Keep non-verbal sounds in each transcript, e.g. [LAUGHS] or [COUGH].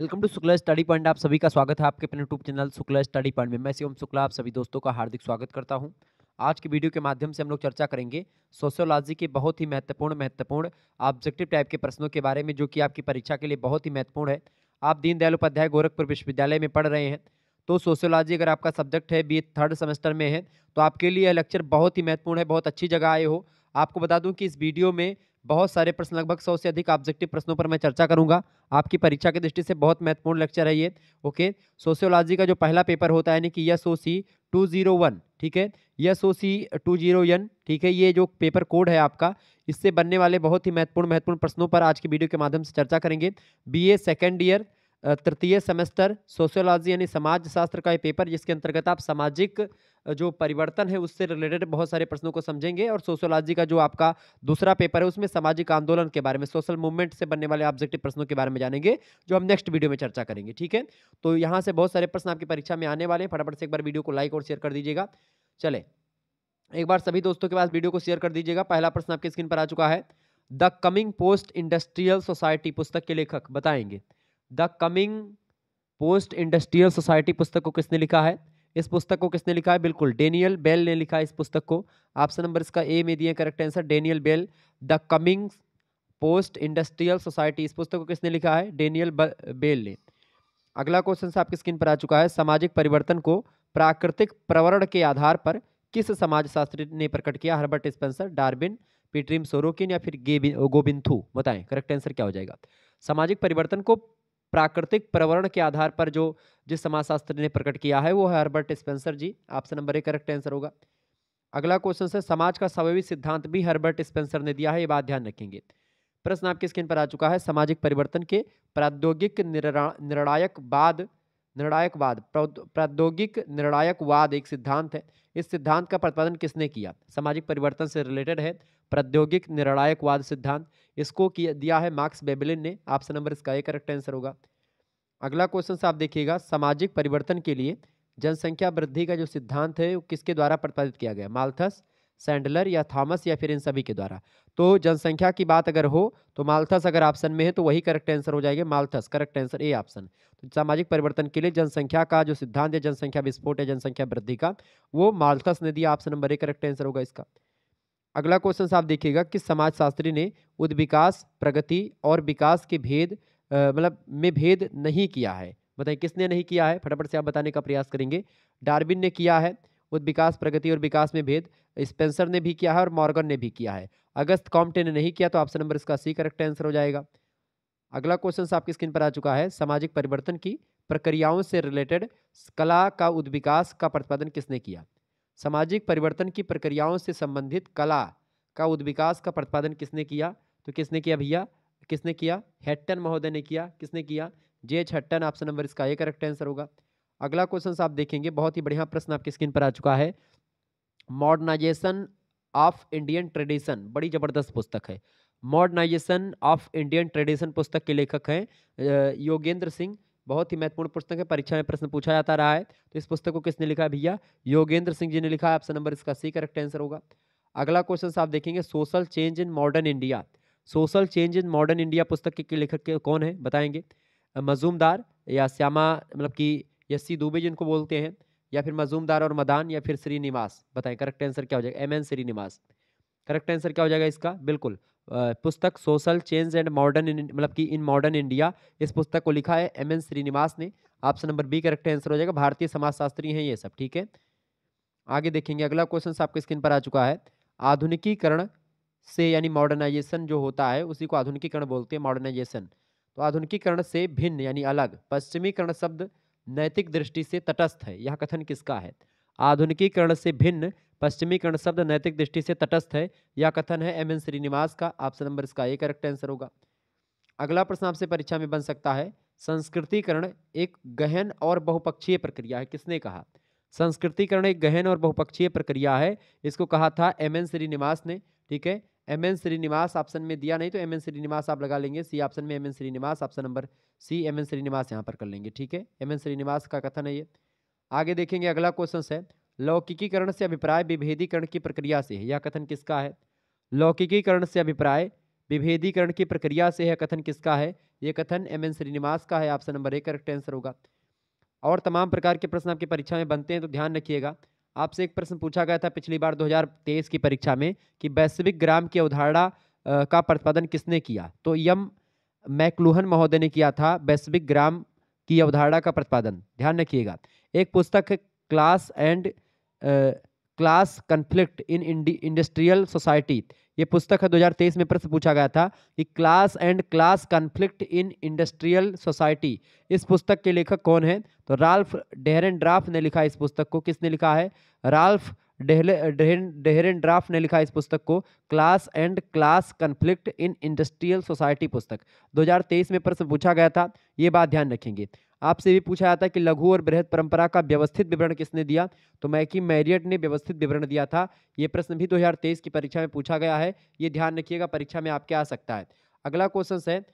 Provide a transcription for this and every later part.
welcome to Shukla study point आप सभी का स्वागत है आपके अपने YouTube channel Shukla study point में मैं शिवम शुक्ला आप सभी दोस्तों का हार्दिक स्वागत करता हूं आज की वीडियो के माध्यम से हम लोग चर्चा करेंगे सोशियोलॉजी के बहुत ही महत्वपूर्ण महत्वपूर्ण ऑब्जेक्टिव टाइप के प्रश्नों के बारे में जो कि आपकी परीक्षा के लिए बहुत ही महत्वपूर्ण है आप दीनदयाल उपाध्याय गोरखपुर विश्वविद्यालय में पढ़ रहे हैं तो सोशियोलॉजी अगर आपका सब्जेक्ट है बी थर्ड सेमेस्टर में है तो आपके लिए यह लेक्चर बहुत ही महत्वपूर्ण है बहुत अच्छी जगह आए हो आपको बता दूँ कि इस वीडियो में बहुत सारे प्रश्न लगभग सौ से अधिक ऑब्जेक्टिव प्रश्नों पर मैं चर्चा करूंगा आपकी परीक्षा की दृष्टि से बहुत महत्वपूर्ण लेक्चर है ये ओके सोशियोलॉजी का जो पहला पेपर होता है यानी कि S O C two zero one ठीक है S O C two zero N ठीक है ये जो पेपर कोड है आपका इससे बनने वाले बहुत ही महत्वपूर्ण महत्वपूर्ण प्रश्नों पर आज की वीडियो के माध्यम से चर्चा करेंगे बी ए सेकेंड ईयर तृतीय सेमेस्टर सोशियोलॉजी यानी समाज शास्त्र का ये पेपर जिसके अंतर्गत आप सामाजिक जो परिवर्तन है उससे रिलेटेड बहुत सारे प्रश्नों को समझेंगे और सोशियोलॉजी का जो आपका दूसरा पेपर है उसमें सामाजिक आंदोलन के बारे में सोशल मूवमेंट से बनने वाले ऑब्जेक्टिव प्रश्नों के बारे में जानेंगे जो हम नेक्स्ट वीडियो में चर्चा करेंगे ठीक है तो यहाँ से बहुत सारे प्रश्न आपकी परीक्षा में आने वाले हैं फटाफट से एक बार वीडियो को लाइक और शेयर कर दीजिएगा चले एक बार सभी दोस्तों के पास वीडियो को शेयर कर दीजिएगा पहला प्रश्न आपके स्क्रीन पर आ चुका है the coming post industrial society पुस्तक के लेखक बताएंगे the coming post industrial society पुस्तक को किसने लिखा है इस पुस्तक को किसने लिखा है बिल्कुल डेनियल बेल ने लिखा है इस पुस्तक को ऑप्शन नंबर इसका ए में दिए correct answer Daniel Bell the coming post industrial society इस पुस्तक को किसने लिखा है डेनियल बेल ने अगला क्वेश्चन आपके स्क्रीन पर आ चुका है सामाजिक परिवर्तन को प्राकृतिक प्रवरण के आधार पर किस समाजशास्त्री ने प्रकट किया Herbert Spencer Darwin Pitirim Sorokin या फिर गोविंद थू बताएं करेक्ट आंसर क्या हो जाएगा सामाजिक परिवर्तन को प्राकृतिक पर्यावरण के आधार पर जो जिस समाजशास्त्र ने प्रकट किया है वो है Herbert Spencer ji option number एक करेक्ट आंसर होगा अगला क्वेश्चन है समाज का सवयवी सिद्धांत भी हर्बर्ट स्पेंसर ने दिया है ये बात ध्यान रखेंगे प्रश्न आपके स्क्रीन पर आ चुका है सामाजिक परिवर्तन के प्रौद्योगिक निर्णायक निर्णायक वाद प्रौद्योगिक निर्णायकवाद एक सिद्धांत है इस सिद्धांत का प्रतिपादन किसने किया सामाजिक परिवर्तन से रिलेटेड है प्रौद्योगिक निर्णायकवाद सिद्धांत इसको दिया है मार्क्स बेबलिन ने ऑप्शन नंबर इसका एक करेक्ट आंसर होगा अगला क्वेश्चन आप देखिएगा सामाजिक परिवर्तन के लिए जनसंख्या वृद्धि का जो सिद्धांत है वो किसके द्वारा प्रतिपादित किया गया माल्थस सैंडलर या थॉमस या फिर इन सभी के द्वारा तो जनसंख्या की बात अगर हो तो माल्थस अगर ऑप्शन में है तो वही करेक्ट आंसर हो जाएगा Malthus correct answer A option तो सामाजिक परिवर्तन के लिए जनसंख्या का जो सिद्धांत है जनसंख्या विस्फोट है जनसंख्या वृद्धि का वो माल्थस ने दिया option number A correct answer होगा इसका अगला क्वेश्चन आप देखिएगा कि समाजशास्त्री ने उद्विकास प्रगति और विकास के भेद मतलब में भेद नहीं किया है बताइए किसने नहीं किया है फटाफट से आप बताने का प्रयास करेंगे डार्विन ने किया है उद्विकास प्रगति और विकास में भेद स्पेंसर ने भी किया है और मॉर्गन ने भी किया है अगस्त कॉम्पटे ने नहीं किया तो ऑप्शन नंबर इसका सी करेक्ट आंसर हो जाएगा अगला क्वेश्चन आपकी स्क्रीन पर आ चुका है सामाजिक परिवर्तन की प्रक्रियाओं से रिलेटेड कला का उद्विकास का प्रतिपादन किसने किया सामाजिक परिवर्तन की प्रक्रियाओं से संबंधित कला का उद्विकास का प्रतिपादन किसने किया तो किसने किया भैया किसने किया हेट्टन महोदय ने किया किसने किया J H Hutton option number इसका ये करेक्ट आंसर होगा अगला क्वेश्चन आप देखेंगे बहुत ही बढ़िया प्रश्न आपकी स्क्रीन पर आ चुका है मॉडर्नाइजेशन ऑफ इंडियन ट्रेडिशन बड़ी ज़बरदस्त पुस्तक है मॉडर्नाइजेशन ऑफ इंडियन ट्रेडिशन पुस्तक के लेखक हैं योगेंद्र सिंह बहुत ही महत्वपूर्ण पुस्तक है परीक्षा में प्रश्न पूछा जाता रहा है तो इस पुस्तक को किसने लिखा है भैया योगेंद्र सिंह जी ने लिखा है ऑप्शन नंबर इसका सी करेक्ट आंसर होगा अगला क्वेश्चन आप देखेंगे social change in modern India social change in modern India पुस्तक के लेखक कौन है बताएंगे मजूमदार या श्यामा मतलब कि यस्सी दुबे जिनको बोलते हैं या फिर मजूमदार और मदान या फिर श्रीनिवास बताएं करेक्ट आंसर क्या हो जाएगा M N Srinivas correct answer क्या हो जाएगा इसका बिल्कुल पुस्तक सोशल चेंज एंड मॉडर्न मतलब कि इन मॉडर्न इंडिया इस पुस्तक को लिखा है एम एन श्रीनिवास ने option number B correct answer हो जाएगा भारतीय समाजशास्त्री हैं ये सब ठीक है आगे देखेंगे अगला क्वेश्चन आपके स्क्रीन पर आ चुका है आधुनिकीकरण से यानी मॉडर्नाइजेशन जो होता है उसी को आधुनिकीकरण बोलते हैं मॉडर्नाइजेशन तो आधुनिकीकरण से भिन्न यानी अलग पश्चिमीकरण शब्द नैतिक दृष्टि से तटस्थ है यह कथन किसका है आधुनिकीकरण से भिन्न पश्चिमीकरण शब्द नैतिक दृष्टि से तटस्थ है यह कथन है एम एन श्रीनिवास का ऑप्शन नंबर इसका ए करेक्ट आंसर होगा अगला प्रश्न आपसे परीक्षा में बन सकता है संस्कृतिकरण एक गहन और बहुपक्षीय प्रक्रिया है किसने कहा संस्कृतिकरण एक गहन और बहुपक्षीय प्रक्रिया है इसको कहा था एम एन श्रीनिवास ने ठीक है एम एन श्रीनिवास ऑप्शन में दिया नहीं तो एम एन श्रीनिवास आप लगा लेंगे सी ऑप्शन में M N Srinivas option number C M N Srinivas यहाँ पर कर लेंगे ठीक है एम एन श्रीनिवास का कथन है ये आगे देखेंगे अगला क्वेश्चन है लौकिकीकरण से अभिप्राय विभेदीकरण की प्रक्रिया से है यह कथन किसका है लौकिकीकरण से अभिप्राय विभेदीकरण की प्रक्रिया से यह कथन किसका है यह कथन एम एन श्रीनिवास का है ऑप्शन नंबर एक करेक्ट आंसर होगा और तमाम प्रकार के प्रश्न आपकी परीक्षा में बनते हैं तो ध्यान रखिएगा आपसे एक प्रश्न पूछा गया था पिछली बार 2023 की परीक्षा में कि वैश्विक ग्राम की अवधारणा का प्रतिपादन किसने किया तो यम मैकलूहन महोदय ने किया था वैश्विक ग्राम की अवधारणा का प्रतिपादन ध्यान रखिएगा एक पुस्तक class and class conflict in industrial society ये पुस्तक है 2023 में प्रश्न पूछा गया था कि class and class conflict in industrial society इस पुस्तक के लेखक कौन है तो राल्फ डेहरन ड्राफ ने लिखा इस पुस्तक को किसने लिखा है राल्फ डेहरेन ड्राफ्ट ने लिखा इस पुस्तक को class and class conflict in industrial society पुस्तक 2023 में प्रश्न पूछा गया था ये बात ध्यान रखेंगे आपसे भी पूछा जाता कि लघु और बृहद परंपरा का व्यवस्थित विवरण किसने दिया तो मैकी मैरियट ने व्यवस्थित विवरण दिया था ये प्रश्न भी 2023 की परीक्षा में पूछा गया है ये ध्यान रखिएगा परीक्षा में आपके आ सकता है अगला क्वेश्चन है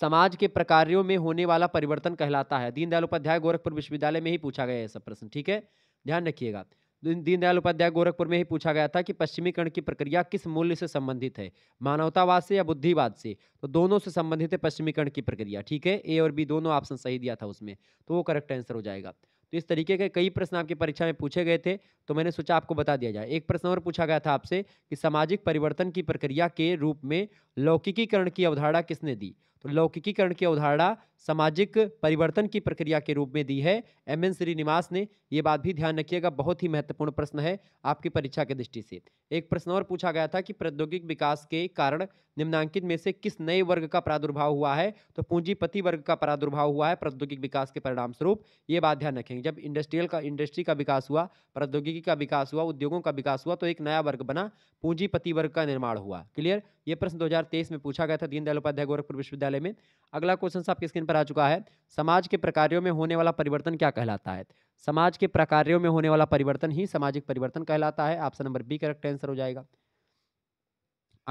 समाज के प्रकार्यों में होने वाला परिवर्तन कहलाता है दीनदयाल उपाध्याय गोरखपुर विश्वविद्यालय में ही पूछा गया है सब प्रश्न ठीक है ध्यान रखिएगा दीनदयाल उपाध्याय गोरखपुर में ही पूछा गया था कि पश्चिमीकरण की प्रक्रिया किस मूल्य से संबंधित है मानवतावाद से या बुद्धिवाद से तो दोनों से संबंधित है पश्चिमीकरण की प्रक्रिया ठीक है ए और बी दोनों ऑप्शन सही दिया था उसमें तो वो करेक्ट आंसर हो जाएगा तो इस तरीके के कई प्रश्न आपकी परीक्षा में पूछे गए थे तो मैंने सोचा आपको बता दिया जाए एक प्रश्न और पूछा गया था आपसे कि सामाजिक परिवर्तन की प्रक्रिया के रूप में लौकिकीकरण की अवधारणा किसने दी तो लौकिकीकरण की अवधारणा सामाजिक परिवर्तन की प्रक्रिया के रूप में दी है एम एन श्रीनिवास ने ये बात भी ध्यान रखिएगा बहुत ही महत्वपूर्ण प्रश्न है आपकी परीक्षा की दृष्टि से एक प्रश्न और पूछा गया था कि प्रौद्योगिक विकास के कारण निम्नांकित में से किस नए वर्ग का प्रादुर्भाव हुआ है तो पूंजीपति वर्ग का प्रादुर्भाव हुआ है प्रौद्योगिक विकास के परिणाम स्वरूप ये बात ध्यान रखेंगे जब इंडस्ट्रियल का इंडस्ट्री का विकास हुआ प्रौद्योगिकी का विकास हुआ उद्योगों का विकास हुआ तो एक नया वर्ग बना पूंजीपति वर्ग का निर्माण हुआ क्लियर ये प्रश्न दो में पूछा गया था दीनदयाल उपाध्याय गोरखपुर विश्वविद्यालय में अगला क्वेश्चन आपके स्क्रीन पर पर आ चुका है समाज के प्रकार्यों में होने वाला परिवर्तन क्या कहलाता है समाज के प्रकार्यों में होने वाला परिवर्तन ही सामाजिक परिवर्तन कहलाता है option number B correct answer हो जाएगा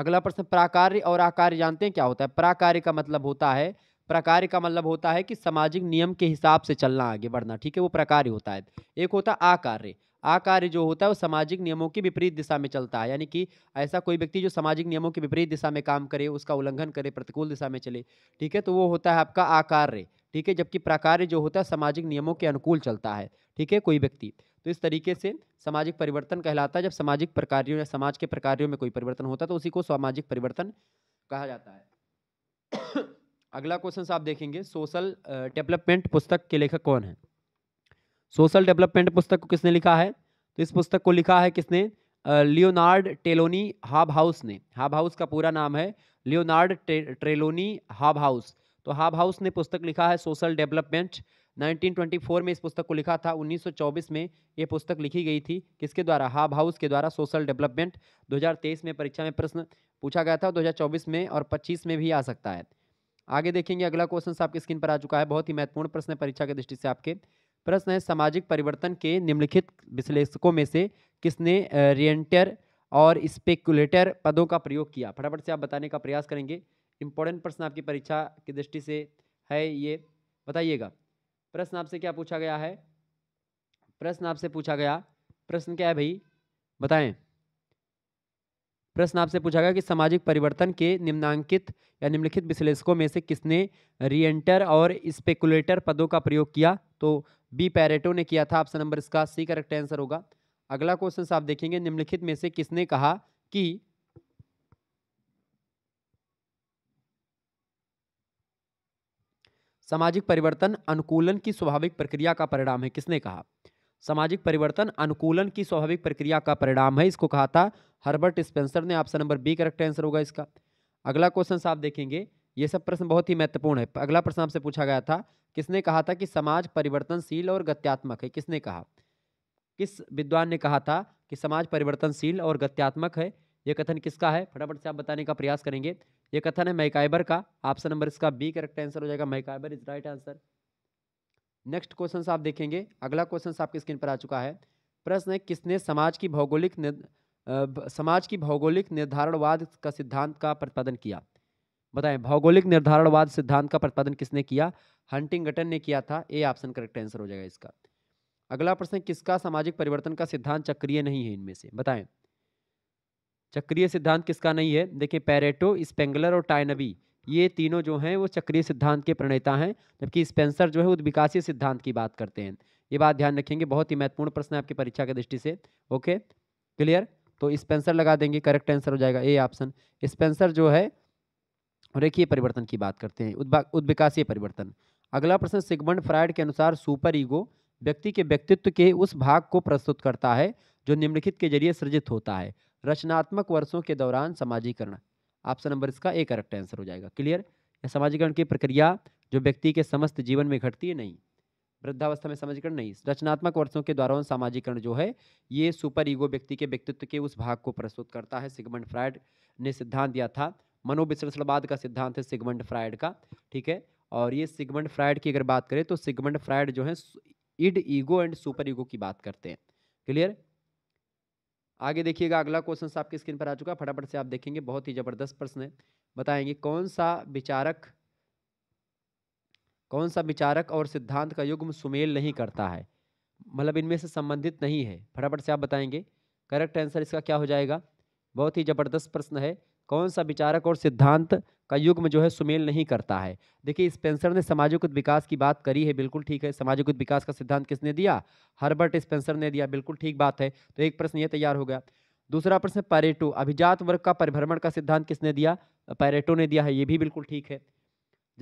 अगला प्रश्न प्राकार्य और आकार्य जानते हैं क्या होता है प्राकार्य का मतलब होता है प्रकार का मतलब होता है कि सामाजिक नियम के हिसाब से चलना आगे बढ़ना ठीक है वो प्रकार्य होता है एक होता आकार्य आ कार्य जो होता है वो सामाजिक नियमों की विपरीत दिशा में चलता है यानी कि ऐसा कोई व्यक्ति जो सामाजिक नियमों की विपरीत दिशा में काम करे उसका उल्लंघन करे प्रतिकूल दिशा में चले ठीक है तो वो होता है आपका आकार्य ठीक है जबकि प्राकार्य जो होता है सामाजिक नियमों के अनुकूल चलता है ठीक है कोई व्यक्ति तो इस तरीके से सामाजिक परिवर्तन कहलाता है जब सामाजिक प्रकारियों या समाज के प्रकारियों में कोई परिवर्तन होता है तो उसी को सामाजिक परिवर्तन कहा जाता है अगला क्वेश्चन आप देखेंगे सोशल डेवलपमेंट पुस्तक के लेखक कौन है सोशल डेवलपमेंट पुस्तक को किसने लिखा है तो इस पुस्तक को लिखा है किसने लियोनार्ड टेलोनी हाब हाउस ने हाब हाउस का पूरा नाम है लियोनार्ड ट्रेलोनी हाब हाउस तो हाब हाउस ने पुस्तक लिखा है सोशल डेवलपमेंट 1924 में इस पुस्तक को लिखा था 1924 में ये पुस्तक लिखी गई थी किसके द्वारा हाब हाउस के द्वारा सोशल डेवलपमेंट 2023 में परीक्षा में प्रश्न पूछा गया था 2024 में और 25 में भी आ सकता है आगे देखेंगे अगला क्वेश्चन आपकी स्क्रीन पर आ चुका है बहुत ही महत्वपूर्ण प्रश्न परीक्षा की दृष्टि से आपके प्रश्न है सामाजिक परिवर्तन के निम्नलिखित विश्लेषकों में से किसने रियंटर और स्पेकुलेटर पदों का प्रयोग किया फटाफट से आप बताने का प्रयास करेंगे इंपॉर्टेंट प्रश्न आपकी परीक्षा की दृष्टि से है ये बताइएगा प्रश्न आपसे क्या पूछा गया है प्रश्न आपसे पूछा गया प्रश्न क्या है भाई बताएं प्रश्न आपसे पूछा गया कि सामाजिक परिवर्तन के निम्नांकित या निम्नलिखित विश्लेषकों में से किसने रियंटर और स्पेकुलेटर पदों का प्रयोग किया तो बी पैरेटो ने किया था ऑप्शन नंबर इसका सी करेक्ट आंसर होगा अगला क्वेश्चन आप देखेंगे निम्नलिखित में से किसने कहा कि सामाजिक परिवर्तन अनुकूलन की स्वाभाविक प्रक्रिया का परिणाम है किसने कहा सामाजिक परिवर्तन अनुकूलन की स्वाभाविक प्रक्रिया का परिणाम है इसको कहा था हर्बर्ट स्पेंसर ने option number B correct answer होगा इसका अगला क्वेश्चन आप देखेंगे ये सब प्रश्न बहुत ही महत्वपूर्ण है अगला प्रश्न आपसे पूछा गया था किसने कहा था कि समाज परिवर्तनशील और गत्यात्मक है किसने कहा किस विद्वान ने कहा था कि समाज परिवर्तनशील और गत्यात्मक है यह कथन किसका है फटाफट से आप बताने का प्रयास करेंगे ये कथन है मैकाइबर का ऑप्शन नंबर इसका बी करेक्ट आंसर हो जाएगा MacIver is right answer next question आप देखेंगे अगला क्वेश्चन आपके स्क्रीन पर आ चुका है प्रश्न है किसने समाज की भौगोलिक समाज की भौगोलिक निर्धारणवाद का सिद्धांत का प्रतिपादन किया बताएं भौगोलिक निर्धारणवाद सिद्धांत का प्रतिपादन किसने किया हंटिंग गटन ने किया था ए ऑप्शन करेक्ट आंसर हो जाएगा इसका अगला प्रश्न किसका सामाजिक परिवर्तन का सिद्धांत चक्रीय नहीं है इनमें से बताएं चक्रीय सिद्धांत किसका नहीं है देखिए पैरेटो स्पेंगलर और टाइनबी ये तीनों जो हैं वो चक्रीय सिद्धांत के प्रणेता हैं जबकि स्पेंसर जो है वो विकासीय सिद्धांत की बात करते हैं ये बात ध्यान रखेंगे बहुत ही महत्वपूर्ण प्रश्न है आपकी परीक्षा की दृष्टि से ओके क्लियर तो स्पेंसर लगा देंगे करेक्ट आंसर हो जाएगा ए ऑप्शन स्पेंसर जो है रेखीय परिवर्तन की बात करते हैं उद्विकासीय परिवर्तन अगला प्रश्न सिगमंड फ्राइड के अनुसार सुपर ईगो व्यक्ति के व्यक्तित्व के उस भाग को प्रस्तुत करता है जो निम्नलिखित के जरिए सृजित होता है रचनात्मक वर्षों के दौरान समाजीकरण ऑप्शन नंबर इसका एक करेक्ट आंसर हो जाएगा क्लियर या समाजीकरण की प्रक्रिया जो व्यक्ति के समस्त जीवन में घटती है नहीं वृद्धावस्था में समाजीकरण नहीं रचनात्मक वर्षों के दौरान सामाजिकरण जो है ये सुपर ईगो व्यक्ति के व्यक्तित्व के उस भाग को प्रस्तुत करता है सिगमंड फ्रायड ने सिद्धांत दिया था मनोविश्लेषणवाद का सिद्धांत है सिगमंड फ्राइड का ठीक है और ये सिगमंड फ्राइड की अगर बात करें तो सिगमंड फ्राइड जो है id ego and super ego की बात करते हैं क्लियर आगे देखिएगा अगला क्वेश्चन आपकी स्क्रीन पर आ चुका है फटाफट से आप देखेंगे बहुत ही ज़बरदस्त प्रश्न है बताएंगे कौन सा विचारक कौन सा विचारक और सिद्धांत का युग्म सुमेल नहीं करता है मतलब इनमें से संबंधित नहीं है फटाफट से आप बताएंगे करेक्ट आंसर इसका क्या हो जाएगा बहुत ही ज़बरदस्त प्रश्न है कौन सा विचारक और सिद्धांत का युग्म जो है सुमेल नहीं करता है देखिए स्पेंसर ने सामाजिक विकास की बात करी है बिल्कुल ठीक है सामाजिक विकास का सिद्धांत किसने दिया हर्बर्ट स्पेंसर ने दिया बिल्कुल ठीक बात है तो एक प्रश्न ये तैयार हो गया दूसरा प्रश्न पैरेटो अभिजात वर्ग का परिभ्रमण का सिद्धांत किसने दिया पैरेटो ने दिया है ये भी बिल्कुल ठीक है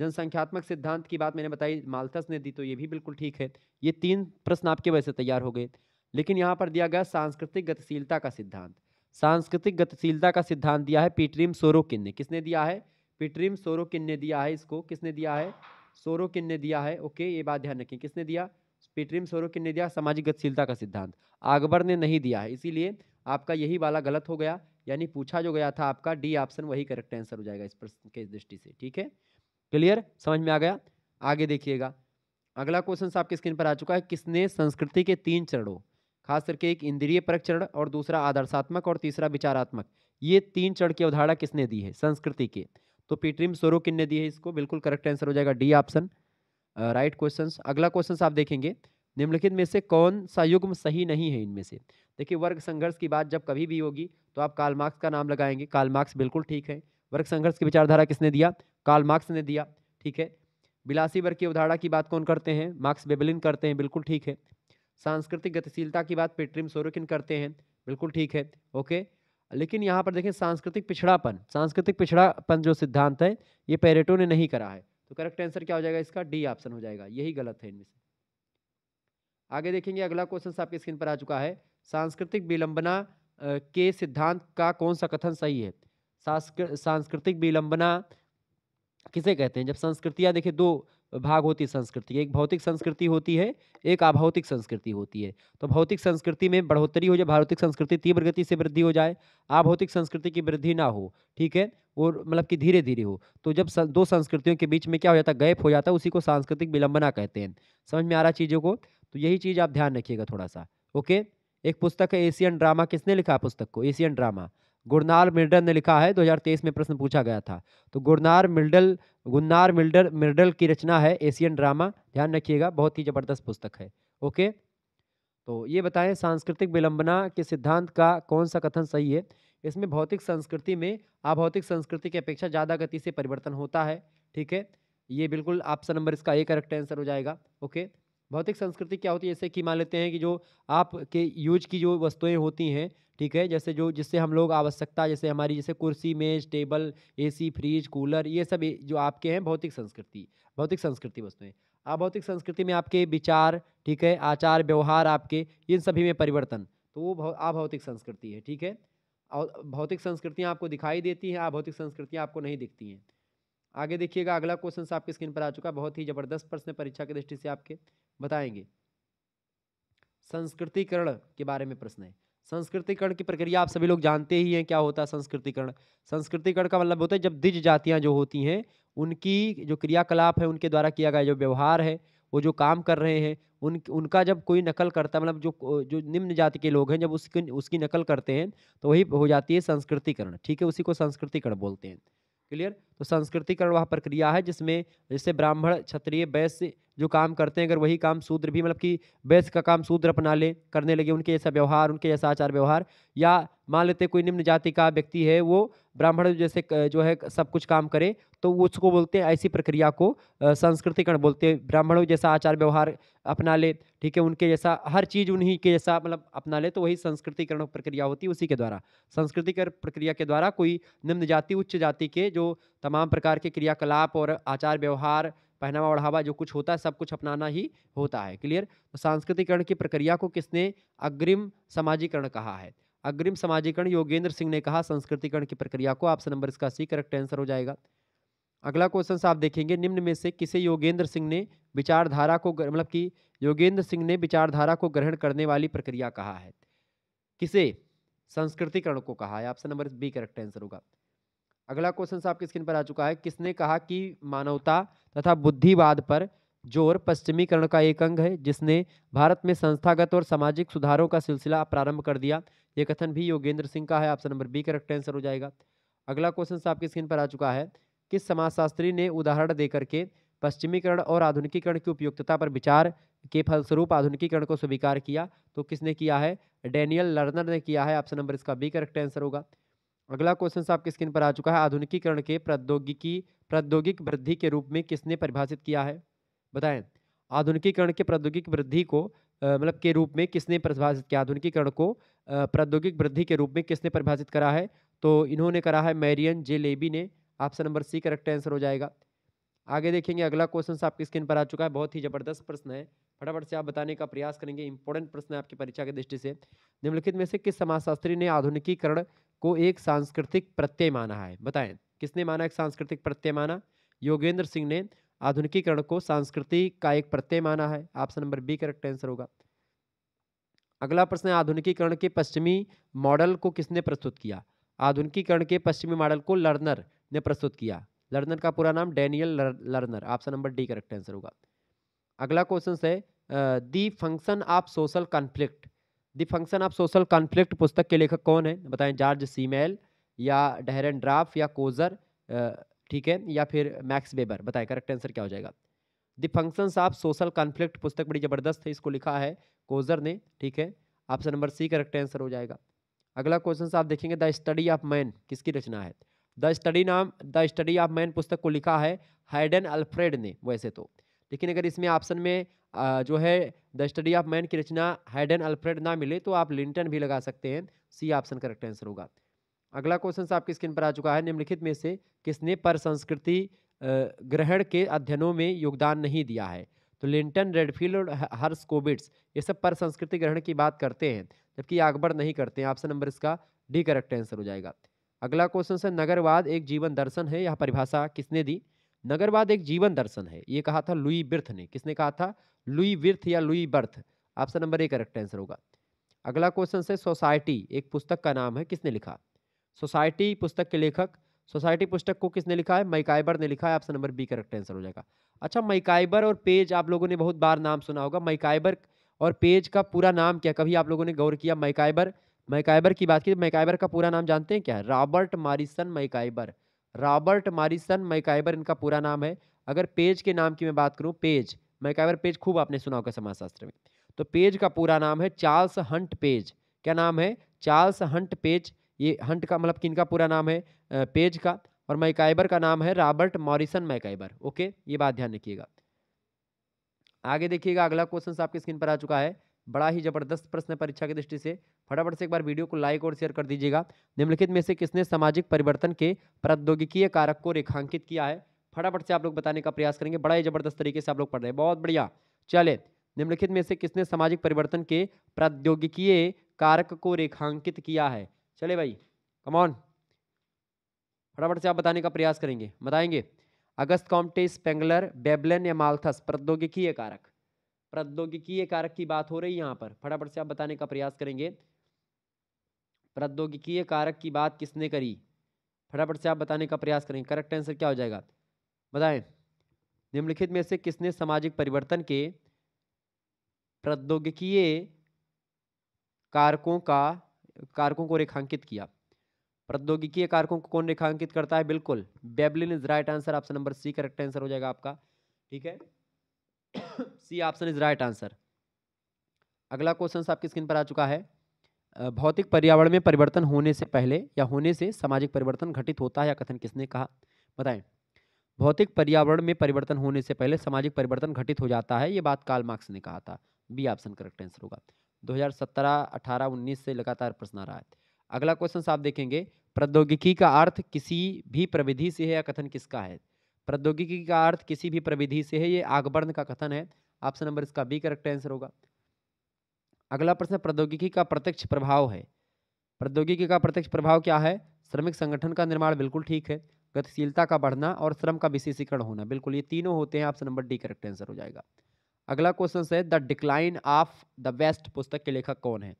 जनसंख्यात्मक सिद्धांत की बात मैंने बताई मालथस ने दी तो ये भी बिल्कुल ठीक है ये तीन प्रश्न आपके वैसे तैयार हो गए लेकिन यहाँ पर दिया गया सांस्कृतिक गतिशीलता का सिद्धांत सांस्कृतिक गतिशीलता का सिद्धांत दिया है पीटरिम सोरोकिन ने किसने दिया है पीट्रीम सोरोकिन ने दिया है इसको किसने दिया है सोरोकिन ने दिया है ओके ये बात ध्यान रखें किसने दिया पीट्रीम सोरोकिन ने दिया सामाजिक गतिशीलता का सिद्धांत अकबर ने नहीं दिया है इसीलिए आपका यही वाला गलत हो गया यानी पूछा जो गया था आपका डी ऑप्शन वही करेक्ट आंसर हो जाएगा इस प्रश्न के दृष्टि से ठीक है क्लियर समझ में आ गया आगे देखिएगा अगला क्वेश्चन आपके स्क्रीन पर आ चुका है किसने संस्कृति के तीन चरणों खास करके एक इंद्रिय परक चरण और दूसरा आदर्शात्मक और तीसरा विचारात्मक ये तीन चरण की अवधारणा किसने दी है संस्कृति के तो पीट्रीम सोरो ने दी है इसको बिल्कुल करेक्ट आंसर हो जाएगा डी ऑप्शन राइट क्वेश्चन अगला क्वेश्चन आप देखेंगे निम्नलिखित में से कौन सा युग्म सही नहीं है इनमें से देखिए वर्ग संघर्ष की बात जब कभी भी होगी तो आप काल मार्क्स का नाम लगाएंगे काल मार्क्स बिल्कुल ठीक है वर्ग संघर्ष की विचारधारा किसने दिया काल मार्क्स ने दिया ठीक है बिलासी वर्ग की अवधारणा की बात कौन करते हैं मार्क्स बेबलिन करते हैं बिल्कुल ठीक है सांस्कृतिक गतिशीलता की बात पेट्रीम सोरोकिन करते हैं बिल्कुल ठीक है ओके लेकिन यहाँ पर देखें सांस्कृतिक पिछड़ापन सांस्कृतिक पिछड़ापन जो सिद्धांत है ये पेरेटो ने नहीं करा है तो करेक्ट आंसर क्या हो जाएगा इसका डी ऑप्शन हो जाएगा यही गलत है इनमें से आगे देखेंगे अगला क्वेश्चन आपके स्क्रीन पर आ चुका है सांस्कृतिक विलंबना के सिद्धांत का कौन सा कथन सही है सांस्कृतिक विलंबना किसे कहते हैं जब संस्कृतियाँ देखिए दो भाग होती है संस्कृति एक भौतिक संस्कृति होती है एक अभौतिक संस्कृति होती है तो भौतिक संस्कृति में बढ़ोतरी हो जाए भौतिक संस्कृति तीव्र गति से वृद्धि हो जाए आभौतिक संस्कृति की वृद्धि ना हो ठीक है और मतलब कि धीरे धीरे हो तो जब दो संस्कृतियों के बीच में क्या हो जाता है गैप हो जाता है उसी को सांस्कृतिक विलंबना कहते हैं समझ में आ रहा चीज़ों को तो यही चीज़ आप ध्यान रखिएगा थोड़ा सा ओके एक पुस्तक है एशियन ड्रामा किसने लिखा पुस्तक को एशियन ड्रामा गुरनार मिर्डल ने लिखा है 2023 में प्रश्न पूछा गया था तो Gunnar Myrdal Gunnar Myrdal Myrdal की रचना है एशियन ड्रामा ध्यान रखिएगा बहुत ही ज़बरदस्त पुस्तक है ओके तो ये बताएं सांस्कृतिक विलंबना के सिद्धांत का कौन सा कथन सही है इसमें भौतिक संस्कृति में अभौतिक संस्कृति की अपेक्षा ज़्यादा गति से परिवर्तन होता है ठीक है ये बिल्कुल ऑप्शन नंबर इसका ए करेक्ट आंसर हो जाएगा ओके भौतिक संस्कृति क्या होती है जैसे कि मान लेते हैं कि जो आपके यूज की जो वस्तुएं होती हैं ठीक है जैसे जो जिससे हम लोग आवश्यकता जैसे हमारी जैसे कुर्सी मेज टेबल एसी फ्रिज कूलर ये सब जो आपके हैं भौतिक संस्कृति भौतिक संस्कृति वस्तुएँ अभौतिक संस्कृति में आपके विचार ठीक है आचार व्यवहार आपके इन सभी में परिवर्तन तो वो अभौतिक संस्कृति है ठीक है और भौतिक संस्कृतियाँ आपको दिखाई देती हैं अभौतिक संस्कृतियाँ आपको नहीं दिखती हैं आगे देखिएगा अगला क्वेश्चन आपके स्क्रीन पर आ चुका बहुत ही ज़बरदस्त प्रश्न परीक्षा की दृष्टि से आपके बताएंगे संस्कृतिकरण के बारे में प्रश्न है संस्कृतिकरण की प्रक्रिया आप सभी लोग जानते ही हैं क्या होता है संस्कृतिकरण संस्कृतिकरण का मतलब होता है जब द्विज जातियाँ जो होती हैं उनकी जो क्रियाकलाप है उनके द्वारा किया गया जो व्यवहार है वो जो काम कर रहे हैं उन उनका जब कोई नकल करता है मतलब जो जो निम्न जाति के लोग हैं जब उसकी उसकी नकल करते हैं तो वही हो जाती है संस्कृतिकरण ठीक है उसी को संस्कृतिकरण बोलते हैं क्लियर तो संस्कृतिकरण वह प्रक्रिया है जिसमें जैसे ब्राह्मण क्षत्रिय वैश्य जो काम करते हैं अगर वही काम शूद्र भी मतलब कि वैश्य का काम शूद्र अपना ले करने लगे उनके ऐसा व्यवहार उनके ऐसा आचार व्यवहार या मान लेते कोई निम्न जाति का व्यक्ति है वो ब्राह्मण जैसे जो है सब कुछ काम करे तो उसको बोलते हैं ऐसी प्रक्रिया को संस्कृतिकरण बोलते हैं ब्राह्मणों जैसा आचार व्यवहार अपना ले ठीक है उनके जैसा हर चीज़ उन्हीं के जैसा मतलब अपना ले तो वही संस्कृतिकरण प्रक्रिया होती है उसी के द्वारा संस्कृतिकरण प्रक्रिया के द्वारा कोई निम्न जाति उच्च जाति के जो तमाम प्रकार के क्रियाकलाप और आचार व्यवहार पहनावा ओढ़ावा जो कुछ होता है सब कुछ अपनाना ही होता है क्लियर तो सांस्कृतिकरण की प्रक्रिया को किसने अग्रिम समाजीकरण कहा है अग्रिम समाजीकरण योगेंद्र सिंह ने कहा संस्कृतिकरण की प्रक्रिया को आपसे नंबर इसका सी करेक्ट आंसर हो जाएगा अगला क्वेश्चन आप देखेंगे निम्न में से किसे योगेंद्र सिंह ने विचारधारा को मतलब कि योगेंद्र सिंह ने विचारधारा को ग्रहण करने वाली प्रक्रिया कहा है किसे संस्कृतिकरण को कहा है आपसे नंबर बी करेक्ट आंसर होगा अगला क्वेश्चन आपके स्क्रीन पर आ चुका है किसने कहा कि मानवता तथा बुद्धिवाद पर जोर पश्चिमीकरण का एक अंग है जिसने भारत में संस्थागत और सामाजिक सुधारों का सिलसिला प्रारंभ कर दिया ये कथन भी योगेंद्र सिंह का है option number B correct answer हो जाएगा अगला क्वेश्चन आपके स्क्रीन पर आ चुका है किस समाजशास्त्री ने उदाहरण देकर के पश्चिमीकरण और आधुनिकीकरण की उपयुक्तता पर विचार के फलस्वरूप आधुनिकीकरण को स्वीकार किया तो किसने किया है डेनियल लर्नर ने किया है ऑप्शन नंबर इसका बी करेक्ट आंसर होगा अगला क्वेश्चन आपके स्क्रीन पर आ चुका है आधुनिकीकरण के प्रौद्योगिकी प्रौद्योगिक वृद्धि के रूप में किसने परिभाषित किया है बताएं आधुनिकीकरण के प्रौद्योगिक वृद्धि को मतलब के रूप में किसने परिभाषित किया आधुनिकीकरण को प्रौद्योगिक वृद्धि के रूप में किसने परिभाषित करा है तो इन्होंने करा है मैरियन जे लेबी ने option number C correct answer हो जाएगा आगे देखेंगे अगला क्वेश्चन आपकी स्क्रीन पर आ चुका है बहुत ही जबरदस्त प्रश्न है फटाफट से आप बताने का प्रयास करेंगे इंपॉर्टेंट प्रश्न है आपकी परीक्षा की दृष्टि से निम्नलिखित में से किस समाजशास्त्री ने आधुनिकीकरण को एक सांस्कृतिक प्रत्यय माना है बताएं किसने माना एक सांस्कृतिक प्रत्यय माना योगेंद्र सिंह ने आधुनिकीकरण को संस्कृति का एक प्रत्यय माना है option number B correct answer होगा अगला प्रश्न है आधुनिकीकरण के पश्चिमी मॉडल को किसने प्रस्तुत किया आधुनिकीकरण के पश्चिमी मॉडल को लर्नर ने प्रस्तुत किया लर्नर का पूरा नाम Daniel Lerner option number D correct answer होगा अगला क्वेश्चन है the function of social conflict the function of social conflict पुस्तक के लेखक कौन है बताएं जॉर्ज सीमेल या डहरन ड्राफ या कोजर ठीक है या फिर मैक्स वेबर बताए करेक्ट आंसर क्या हो जाएगा the functions of social conflict पुस्तक बड़ी ज़बरदस्त है इसको लिखा है कोजर ने ठीक है option number C correct answer हो जाएगा अगला क्वेश्चन आप देखेंगे द स्टडी ऑफ मैन किसकी रचना है द स्टडी नाम द स्टडी ऑफ मैन पुस्तक को लिखा है हाइडन अल्फ्रेड ने वैसे तो लेकिन अगर इसमें ऑप्शन में जो है द स्टडी ऑफ मैन की रचना हाइडन अल्फ्रेड ना मिले तो आप लिंटन भी लगा सकते हैं सी ऑप्शन करेक्ट आंसर होगा अगला क्वेश्चन आपकी स्क्रीन पर आ चुका है निम्नलिखित में से किसने पर संस्कृति ग्रहण के अध्ययनों में योगदान नहीं दिया है तो लिंटन रेडफील्ड और हर्स कोबिट्स ये सब पर संस्कृति ग्रहण की बात करते हैं जबकि आगबड़ नहीं करते हैं ऑप्शन नंबर इसका डी करेक्ट आंसर हो जाएगा अगला क्वेश्चन है नगरवाद एक जीवन दर्शन है यह परिभाषा किसने दी नगरवाद एक जीवन दर्शन है ये कहा था लुई बिर्थ ने किसने कहा था लुई बिर्थ या Louis Wirth option number A correct answer होगा अगला क्वेश्चन है सोसाइटी एक पुस्तक का नाम है किसने लिखा सोसाइटी पुस्तक के लेखक सोसाइटी पुस्तक को किसने लिखा है मैकाइबर ने लिखा है option number B correct answer हो जाएगा अच्छा मैकाइबर और पेज आप लोगों ने बहुत बार नाम सुना होगा मैकाइबर और पेज का पूरा नाम क्या कभी आप लोगों ने गौर किया मैकाइबर मैकाइबर की बात की मैकाइबर का पूरा नाम जानते हैं क्या है Robert Morrison MacIver Robert Morrison MacIver इनका पूरा नाम है अगर पेज के नाम की मैं बात करूँ पेज मैकाइबर पेज खूब आपने सुना होगा समाजशास्त्र में तो पेज का पूरा नाम है चार्ल्स हंट पेज क्या नाम है चार्ल्स हंट पेज ये हंट का मतलब किन का पूरा नाम है पेज का और मैकाइबर का नाम है रॉबर्ट मॉरिसन मैकाइबर ओके ये बात ध्यान रखिएगा आगे देखिएगा अगला क्वेश्चन आपकी स्क्रीन पर आ चुका है बड़ा ही जबरदस्त प्रश्न परीक्षा की दृष्टि से फटाफट से एक बार वीडियो को लाइक और शेयर कर दीजिएगा निम्नलिखित में से किसने सामाजिक परिवर्तन के प्रौद्योगिकीय कारक को रेखांकित किया है फटाफट से आप लोग बताने का प्रयास करेंगे बड़ा ही जबरदस्त तरीके से आप लोग पढ़ रहे हैं बहुत बढ़िया चले निम्नलिखित में से किसने सामाजिक परिवर्तन के प्रौद्योगिकीय कारक को रेखांकित किया है चले भाई कमॉन फटाफट से आप बताने का प्रयास करेंगे बताएंगे अगस्त कॉम्प्टे स्पेंगलर बेबलन या माल्थस प्रौद्योगिकीय कारक प्रौद्योगिकीय कारक की बात हो रही है यहाँ पर फटाफट से आप बताने का प्रयास करेंगे प्रौद्योगिकीय कारक की बात किसने करी फटाफट से आप बताने का प्रयास करेंगे करेक्ट आंसर क्या हो जाएगा बताएं निम्नलिखित में से किसने सामाजिक परिवर्तन के प्रौद्योगिकीय कारकों का कारकों को रेखांकित किया प्रौद्योगिकीय कारकों को कौन रेखांकित करता है बिल्कुल Veblen is right answer option number C correct answer हो जाएगा आपका ठीक है C option is right answer अगला क्वेश्चन आपके स्क्रीन पर आ चुका है भौतिक पर्यावरण में परिवर्तन होने से पहले या होने से सामाजिक परिवर्तन घटित होता है या कथन किसने कहा बताएं भौतिक पर्यावरण में परिवर्तन होने से पहले सामाजिक परिवर्तन घटित हो जाता है ये बात काल मार्क्स ने कहा था बी ऑप्शन करेक्ट आंसर होगा 2017, 18, 19 से लगातार प्रश्न आ रहा है अगला क्वेश्चन आप देखेंगे प्रौद्योगिकी का अर्थ किसी भी प्रविधि से है या कथन किसका है प्रौद्योगिकी का अर्थ किसी भी प्रविधि से है ये आगबर्ण का कथन है ऑप्शन नंबर इसका बी करेक्ट आंसर होगा अगला प्रश्न प्रौद्योगिकी का प्रत्यक्ष प्रभाव है प्रौद्योगिकी का प्रत्यक्ष प्रभाव क्या है श्रमिक संगठन का निर्माण बिल्कुल ठीक है गतिशीलता का बढ़ना और श्रम का विशेषीकरण होना बिल्कुल ये तीनों होते हैं option number D correct answer हो जाएगा अगला क्वेश्चन है the decline of the west पुस्तक के लेखक कौन है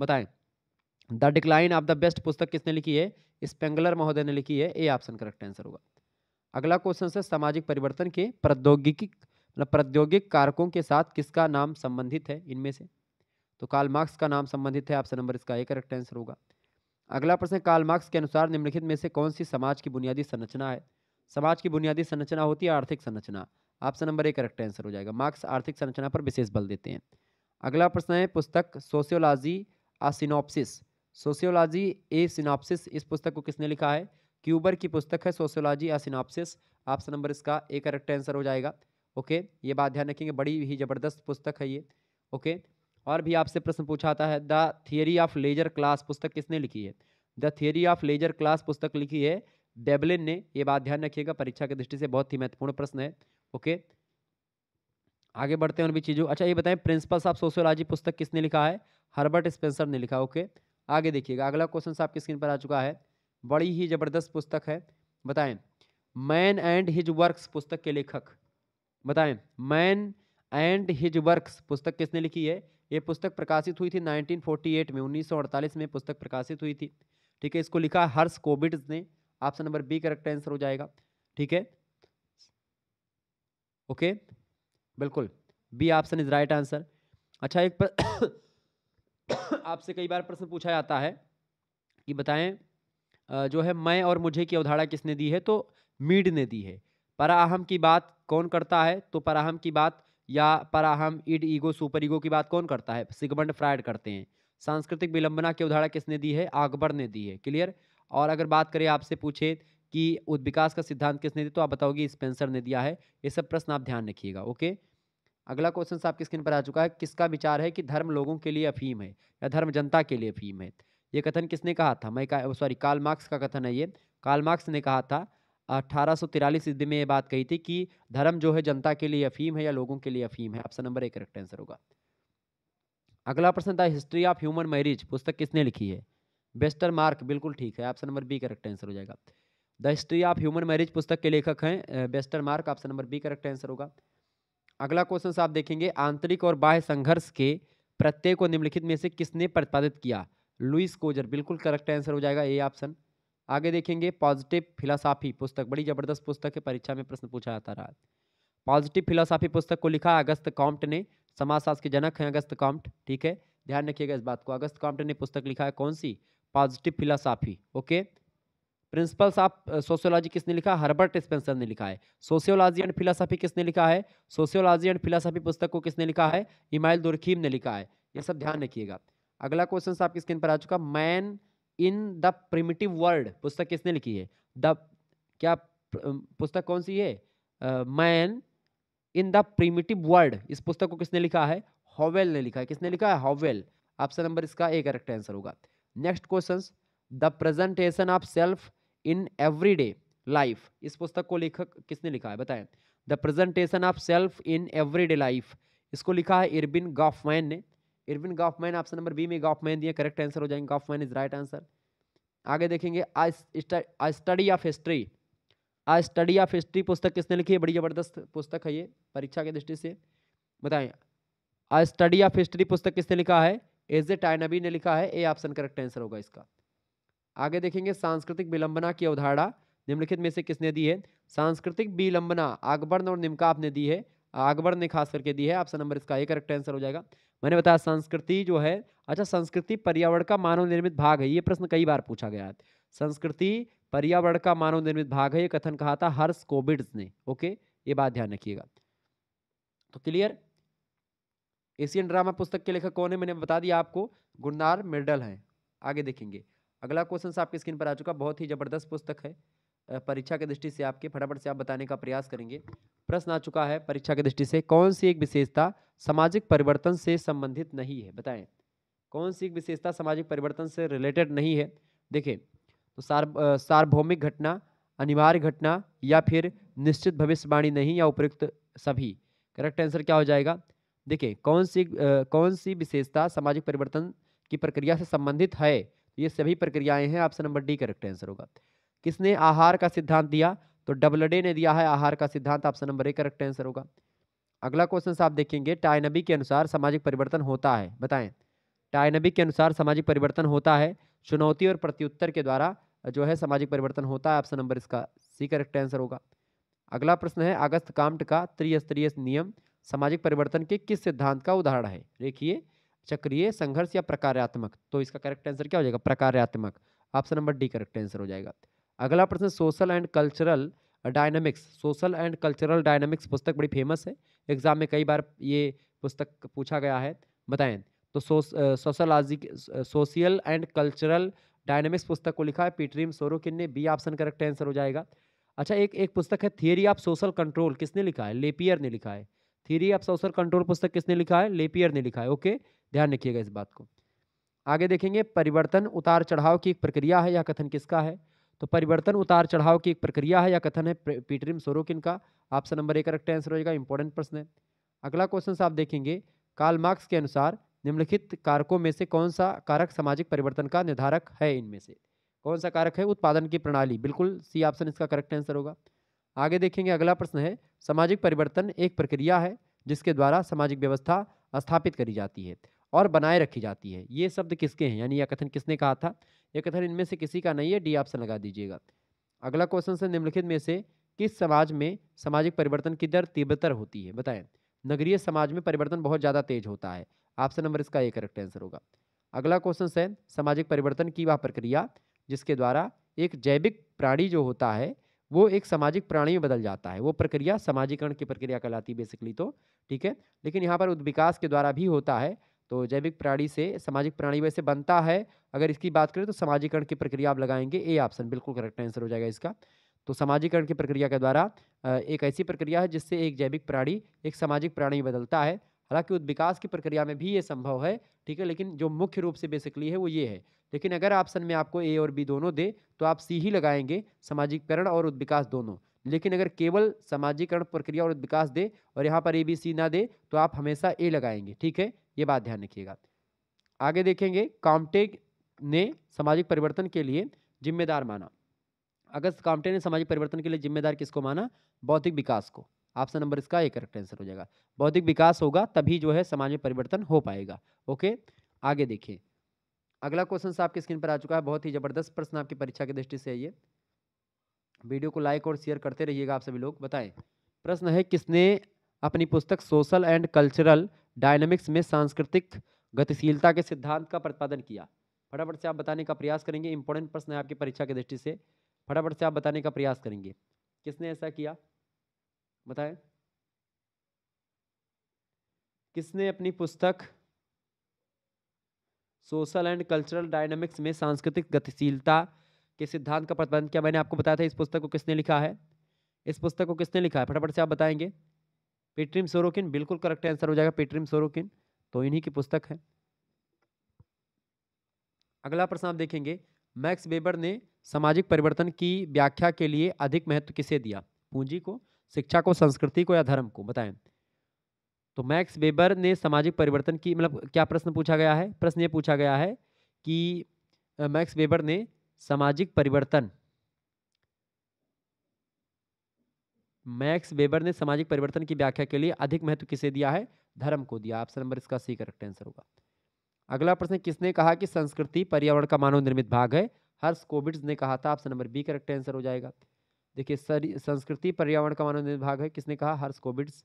बताएं the decline of the west पुस्तक किसने लिखी है स्पेंगलर महोदय ने लिखी है ए ऑप्शन करेक्ट आंसर होगा अगला क्वेश्चन है सामाजिक परिवर्तन के प्रौद्योगिकी मतलब प्रौद्योगिक कारकों के साथ किसका नाम संबंधित है इनमें से तो काल मार्क्स का नाम संबंधित है ऑप्शन नंबर इसका ए करेक्ट आंसर होगा अगला प्रश्न काल मार्क्स के अनुसार निम्नलिखित में से कौन सी समाज की बुनियादी संरचना है समाज की बुनियादी संरचना होती है आर्थिक संरचना option number A correct answer हो जाएगा मार्क्स आर्थिक संरचना पर विशेष बल देते हैं अगला प्रश्न है पुस्तक sociology a synopsis sociology a synopsis इस पुस्तक को किसने लिखा है क्यूबर की पुस्तक है sociology a synopsis option number इसका ए करेक्ट आंसर हो जाएगा ओके ये बात ध्यान रखेंगे बड़ी ही ज़बरदस्त पुस्तक है ये ओके और भी आपसे प्रश्न पूछा आता है the theory of leisure class पुस्तक किसने लिखी है the theory of leisure class पुस्तक लिखी है डेबलिन ने ये बात ध्यान रखिएगा परीक्षा की दृष्टि से बहुत ही महत्वपूर्ण प्रश्न है ओके आगे बढ़ते हैं और भी चीज़ों अच्छा ये बताएं प्रिंसिपल्स ऑफ सोशियोलॉजी पुस्तक किसने लिखा है हर्बर्ट स्पेंसर ने लिखा ओके आगे देखिएगा अगला क्वेश्चन आपकी स्क्रीन पर आ चुका है बड़ी ही ज़बरदस्त पुस्तक है बताएं मैन एंड हिज वर्क्स पुस्तक के लेखक बताएं मैन एंड हिज वर्क्स पुस्तक किसने लिखी है ये पुस्तक प्रकाशित हुई थी 1948 में 1948 में पुस्तक प्रकाशित हुई थी ठीक है इसको लिखा हर्ष कोविड ने option number B correct answer हो जाएगा ठीक है ओके बिल्कुल B option is right answer अच्छा एक [COUGHS] आपसे कई बार प्रश्न पूछा जाता है कि बताएं जो है मैं और मुझे की अवधारणा किसने दी है तो मीड ने दी है पराहम की बात कौन करता है तो पराहम की बात या पराहम इड ईगो सुपर ईगो की बात कौन करता है सिगमंड फ्राइड करते हैं सांस्कृतिक विलंबना की उदाहरण किसने दी है अकबर ने दी है क्लियर और अगर बात करें आपसे पूछे कि विकास का सिद्धांत किसने दिया तो आप बताओगे स्पेंसर ने दिया है ये सब प्रश्न आप ध्यान रखिएगा ओके अगला क्वेश्चन आपकी स्क्रीन पर आ चुका है किसका विचार है कि धर्म लोगों के लिए अफीम है या धर्म जनता के लिए अफीम है ये कथन किसने कहा था मैं का, सॉरी कार्ल मार्क्स का कथन है ये कार्ल मार्क्स ने कहा था अठारह सौ तिरालीस ईस्वी में ये बात कही थी कि धर्म जो है जनता के लिए अफीम है या लोगों के लिए अफीम है ऑप्शन नंबर एक करेक्ट आंसर होगा अगला प्रश्न था हिस्ट्री ऑफ ह्यूमन मैरिज पुस्तक किसने लिखी है बेस्टर मार्क बिल्कुल ठीक है option number B correct answer हो जाएगा the history of human marriage पुस्तक के लेखक हैं Westermarck option number B correct answer होगा अगला क्वेश्चन आप देखेंगे आंतरिक और बाह्य संघर्ष के प्रत्यय को निम्नलिखित में से किसने प्रतिपादित किया लुइस कोजर बिल्कुल करेक्ट आंसर हो जाएगा ए ऑप्शन आगे देखेंगे पॉजिटिव फिलासाफी पुस्तक बड़ी जबरदस्त पुस्तक है परीक्षा में प्रश्न पूछा जाता रहा पॉजिटिव फिलासाफी पुस्तक को लिखा अगस्त कॉम्प्ट ने समाजशास्त्र के जनक हैं अगस्त कॉम्प्ट ठीक है ध्यान रखिएगा इस बात को अगस्त कॉम्प्ट ने पुस्तक लिखा है कौन सी positive philosophy okay principles of sociology किसने लिखा हर्बर्ट स्पेंसर ने लिखा है सोशियोलॉजी एंड फिलोसफी किसने लिखा है सोशियोलॉजी एंड फिलोसफी पुस्तक को किसने लिखा है इमाइल दुरखीम ने लिखा है ये सब ध्यान रखिएगा अगला क्वेश्चन आपकी स्क्रीन पर आ चुका man in the primitive world पुस्तक किसने लिखी है द क्या पुस्तक कौन सी है man in the primitive world इस पुस्तक को किसने लिखा है हॉवेल ने लिखा है किसने लिखा है हॉवेल ऑप्शन नंबर इसका एक करेक्ट आंसर होगा next question the presentation of self in everyday life इस पुस्तक को लेखक किसने लिखा है बताएं the presentation of self in everyday life इसको लिखा है इरबिन गॉफमैन ने Erving Goffman option number B में गॉफमैन दिया करेक्ट आंसर हो जाएंगे गॉफमैन इज राइट आंसर आगे देखेंगे a study of history a study of history पुस्तक किसने लिखी है बड़ी ज़बरदस्त पुस्तक है ये परीक्षा की दृष्टि से बताएं आई स्टडी ऑफ हिस्ट्री पुस्तक किसने लिखा है एज ए टाइनबी ने लिखा है ए ऑप्शन करेक्ट आंसर होगा इसका आगे देखेंगे सांस्कृतिक विलंबना की अवधारणा निम्नलिखित में से किसने दी है सांस्कृतिक विलंबना आकबर्न और निमका ने दी है अकबर ने खास करके दी है ऑप्शन नंबर इसका एक करेक्ट आंसर हो जाएगा मैंने बताया संस्कृति जो है अच्छा संस्कृति पर्यावरण का मानव निर्मित भाग है ये प्रश्न कई बार पूछा गया है संस्कृति पर्यावरण का मानव निर्मित भाग है ये कथन कहा था हर्ष कोविड ने ओके ये बात ध्यान रखिएगा तो क्लियर एशियन ड्रामा पुस्तक के लेखक कौन है मैंने बता दिया आपको गुंडार मेडल है आगे देखेंगे अगला क्वेश्चन आपकी स्क्रीन पर आ चुका बहुत ही ज़बरदस्त पुस्तक है परीक्षा की दृष्टि से आपके फटाफट से आप बताने का प्रयास करेंगे प्रश्न आ चुका है परीक्षा की दृष्टि से कौन सी एक विशेषता सामाजिक परिवर्तन से संबंधित नहीं है बताएं कौन सी एक विशेषता सामाजिक परिवर्तन से रिलेटेड नहीं है देखिए तो सार्व सार्वभौमिक घटना अनिवार्य घटना या फिर निश्चित भविष्यवाणी नहीं या उपयुक्त सभी करेक्ट आंसर क्या हो जाएगा देखिए कौन सी कौन सी विशेषता सामाजिक परिवर्तन की प्रक्रिया से संबंधित है ये सभी प्रक्रियाएं हैं option number D correct answer होगा किसने आहार का सिद्धांत दिया तो डबलडे ने दिया है आहार का सिद्धांत option number A correct answer होगा अगला क्वेश्चन आप देखेंगे टाइनबी के अनुसार सामाजिक परिवर्तन होता है बताएं टाइनबी के अनुसार सामाजिक परिवर्तन होता है चुनौती और प्रत्युत्तर के द्वारा जो है सामाजिक परिवर्तन होता है ऑप्शन नंबर इसका सी करेक्ट आंसर होगा अगला प्रश्न है अगस्त कामट का त्रिस्तरीय नियम सामाजिक परिवर्तन के किस सिद्धांत का उदाहरण है देखिए चक्रीय संघर्ष या प्रकार्यात्मक तो इसका करेक्ट आंसर क्या हो जाएगा प्रकार्यात्मक option number D correct answer हो जाएगा अगला प्रश्न social and cultural dynamics social and cultural dynamics पुस्तक बड़ी फेमस है एग्जाम में कई बार ये पुस्तक पूछा गया है बताएं तो sociology social and cultural dynamics पुस्तक को लिखा है पीटरीम सोरोकिन ने बी ऑप्शन करेक्ट आंसर हो जाएगा अच्छा एक एक पुस्तक है थियरी ऑफ सोशल कंट्रोल किसने लिखा है लेपियर ने लिखा है थीरी ऑफ सोशल कंट्रोल पुस्तक किसने लिखा है लेपियर ने लिखा है ओके ध्यान रखिएगा इस बात को आगे देखेंगे परिवर्तन उतार चढ़ाव की एक प्रक्रिया है या कथन किसका है तो परिवर्तन उतार चढ़ाव की एक प्रक्रिया है या कथन है पीटरिम सोरोकिन का ऑप्शन नंबर एक करेक्ट आंसर होगा इंपॉर्टेंट प्रश्न है अगला क्वेश्चन आप देखेंगे कार्ल मार्क्स के अनुसार निम्नलिखित कारकों में से कौन सा कारक सामाजिक परिवर्तन का निर्धारक है इनमें से कौन सा कारक है उत्पादन की प्रणाली बिल्कुल सी ऑप्शन इसका करेक्ट आंसर होगा आगे देखेंगे अगला प्रश्न है सामाजिक परिवर्तन एक प्रक्रिया है जिसके द्वारा सामाजिक व्यवस्था स्थापित करी जाती है और बनाए रखी जाती है ये शब्द किसके हैं यानी यह कथन किसने कहा था यह कथन इनमें से किसी का नहीं है डी ऑप्शन लगा दीजिएगा अगला क्वेश्चन से निम्नलिखित में से किस समाज में सामाजिक परिवर्तन की दर तीव्रतर होती है बताएं नगरीय समाज में परिवर्तन बहुत ज़्यादा तेज होता है ऑप्शन नंबर इसका एक करेक्ट आंसर होगा अगला क्वेश्चन है सामाजिक परिवर्तन की वह प्रक्रिया जिसके द्वारा एक जैविक प्राणी जो होता है वो एक सामाजिक प्राणी में बदल जाता है वो प्रक्रिया सामाजिकरण की प्रक्रिया कहलाती है बेसिकली तो ठीक है लेकिन यहाँ पर उद्विकास के द्वारा भी होता है तो जैविक प्राणी से सामाजिक प्राणी वैसे बनता है अगर इसकी बात करें तो सामाजिकरण की प्रक्रिया आप लगाएंगे ए ऑप्शन बिल्कुल करेक्ट आंसर हो जाएगा इसका तो सामाजिकरण की प्रक्रिया के द्वारा एक ऐसी प्रक्रिया है जिससे एक जैविक प्राणी एक सामाजिक प्राणी बदलता है हालांकि उद्विकास की प्रक्रिया में भी ये संभव है ठीक है लेकिन जो मुख्य रूप से बेसिकली है वो ये है लेकिन अगर ऑप्शन में आपको ए और बी दोनों दे तो आप सी ही लगाएंगे सामाजिकरण और उद्विकास दोनों लेकिन अगर केवल सामाजिकरण प्रक्रिया और विकास दे और यहाँ पर ए बी सी ना दे तो आप हमेशा ए लगाएंगे ठीक है ये बात ध्यान रखिएगा आगे देखेंगे कामटे ने सामाजिक परिवर्तन के लिए जिम्मेदार माना अगस्त कामटे ने सामाजिक परिवर्तन के लिए जिम्मेदार किसको माना बौद्धिक विकास को ऑप्शन नंबर इसका एक करेक्ट आंसर हो जाएगा बौद्धिक विकास होगा तभी जो है समाज में परिवर्तन हो पाएगा ओके आगे देखिए अगला क्वेश्चन आपकी स्क्रीन पर आ चुका है बहुत ही ज़बरदस्त प्रश्न आपकी परीक्षा की दृष्टि से है ये वीडियो को लाइक और शेयर करते रहिएगा आप सभी लोग बताएं प्रश्न है किसने अपनी पुस्तक सोशल एंड कल्चरल डायनेमिक्स में सांस्कृतिक गतिशीलता के सिद्धांत का प्रतिपादन किया फटाफट से आप बताने का प्रयास करेंगे इंपॉर्टेंट प्रश्न है आपकी परीक्षा की दृष्टि से फटाफट से आप बताने का प्रयास करेंगे किसने ऐसा किया बताएं किसने अपनी पुस्तक सोशल एंड कल्चरल डायनामिक्स में सांस्कृतिक गतिशीलता के सिद्धांत का प्रतिबंध क्या मैंने आपको बताया था इस पुस्तक को किसने लिखा है इस पुस्तक को किसने लिखा है फटाफट से आप बताएंगे पेट्रीम सोरोकिन बिल्कुल करेक्ट आंसर हो जाएगा पेट्रीम सोरोकिन तो इन्हीं की पुस्तक है अगला प्रश्न आप देखेंगे मैक्स वेबर ने सामाजिक परिवर्तन की व्याख्या के लिए अधिक महत्व किसे दिया पूंजी को शिक्षा को संस्कृति को या धर्म को बताएं तो मैक्स वेबर ने सामाजिक परिवर्तन की मतलब क्या प्रश्न पूछा गया है प्रश्न ये पूछा गया है कि मैक्स वेबर ने सामाजिक परिवर्तन मैक्स वेबर ने सामाजिक परिवर्तन की व्याख्या के लिए अधिक महत्व किसे दिया है धर्म को दिया ऑप्शन नंबर इसका सी करेक्ट आंसर होगा अगला प्रश्न किसने कहा कि संस्कृति पर्यावरण का मानव निर्मित भाग है हर्ष कोविड्स ने कहा था option number B correct answer हो जाएगा देखिए संस्कृति पर्यावरण का मानव निर्मित भाग है किसने कहा हर्ष कोविड्स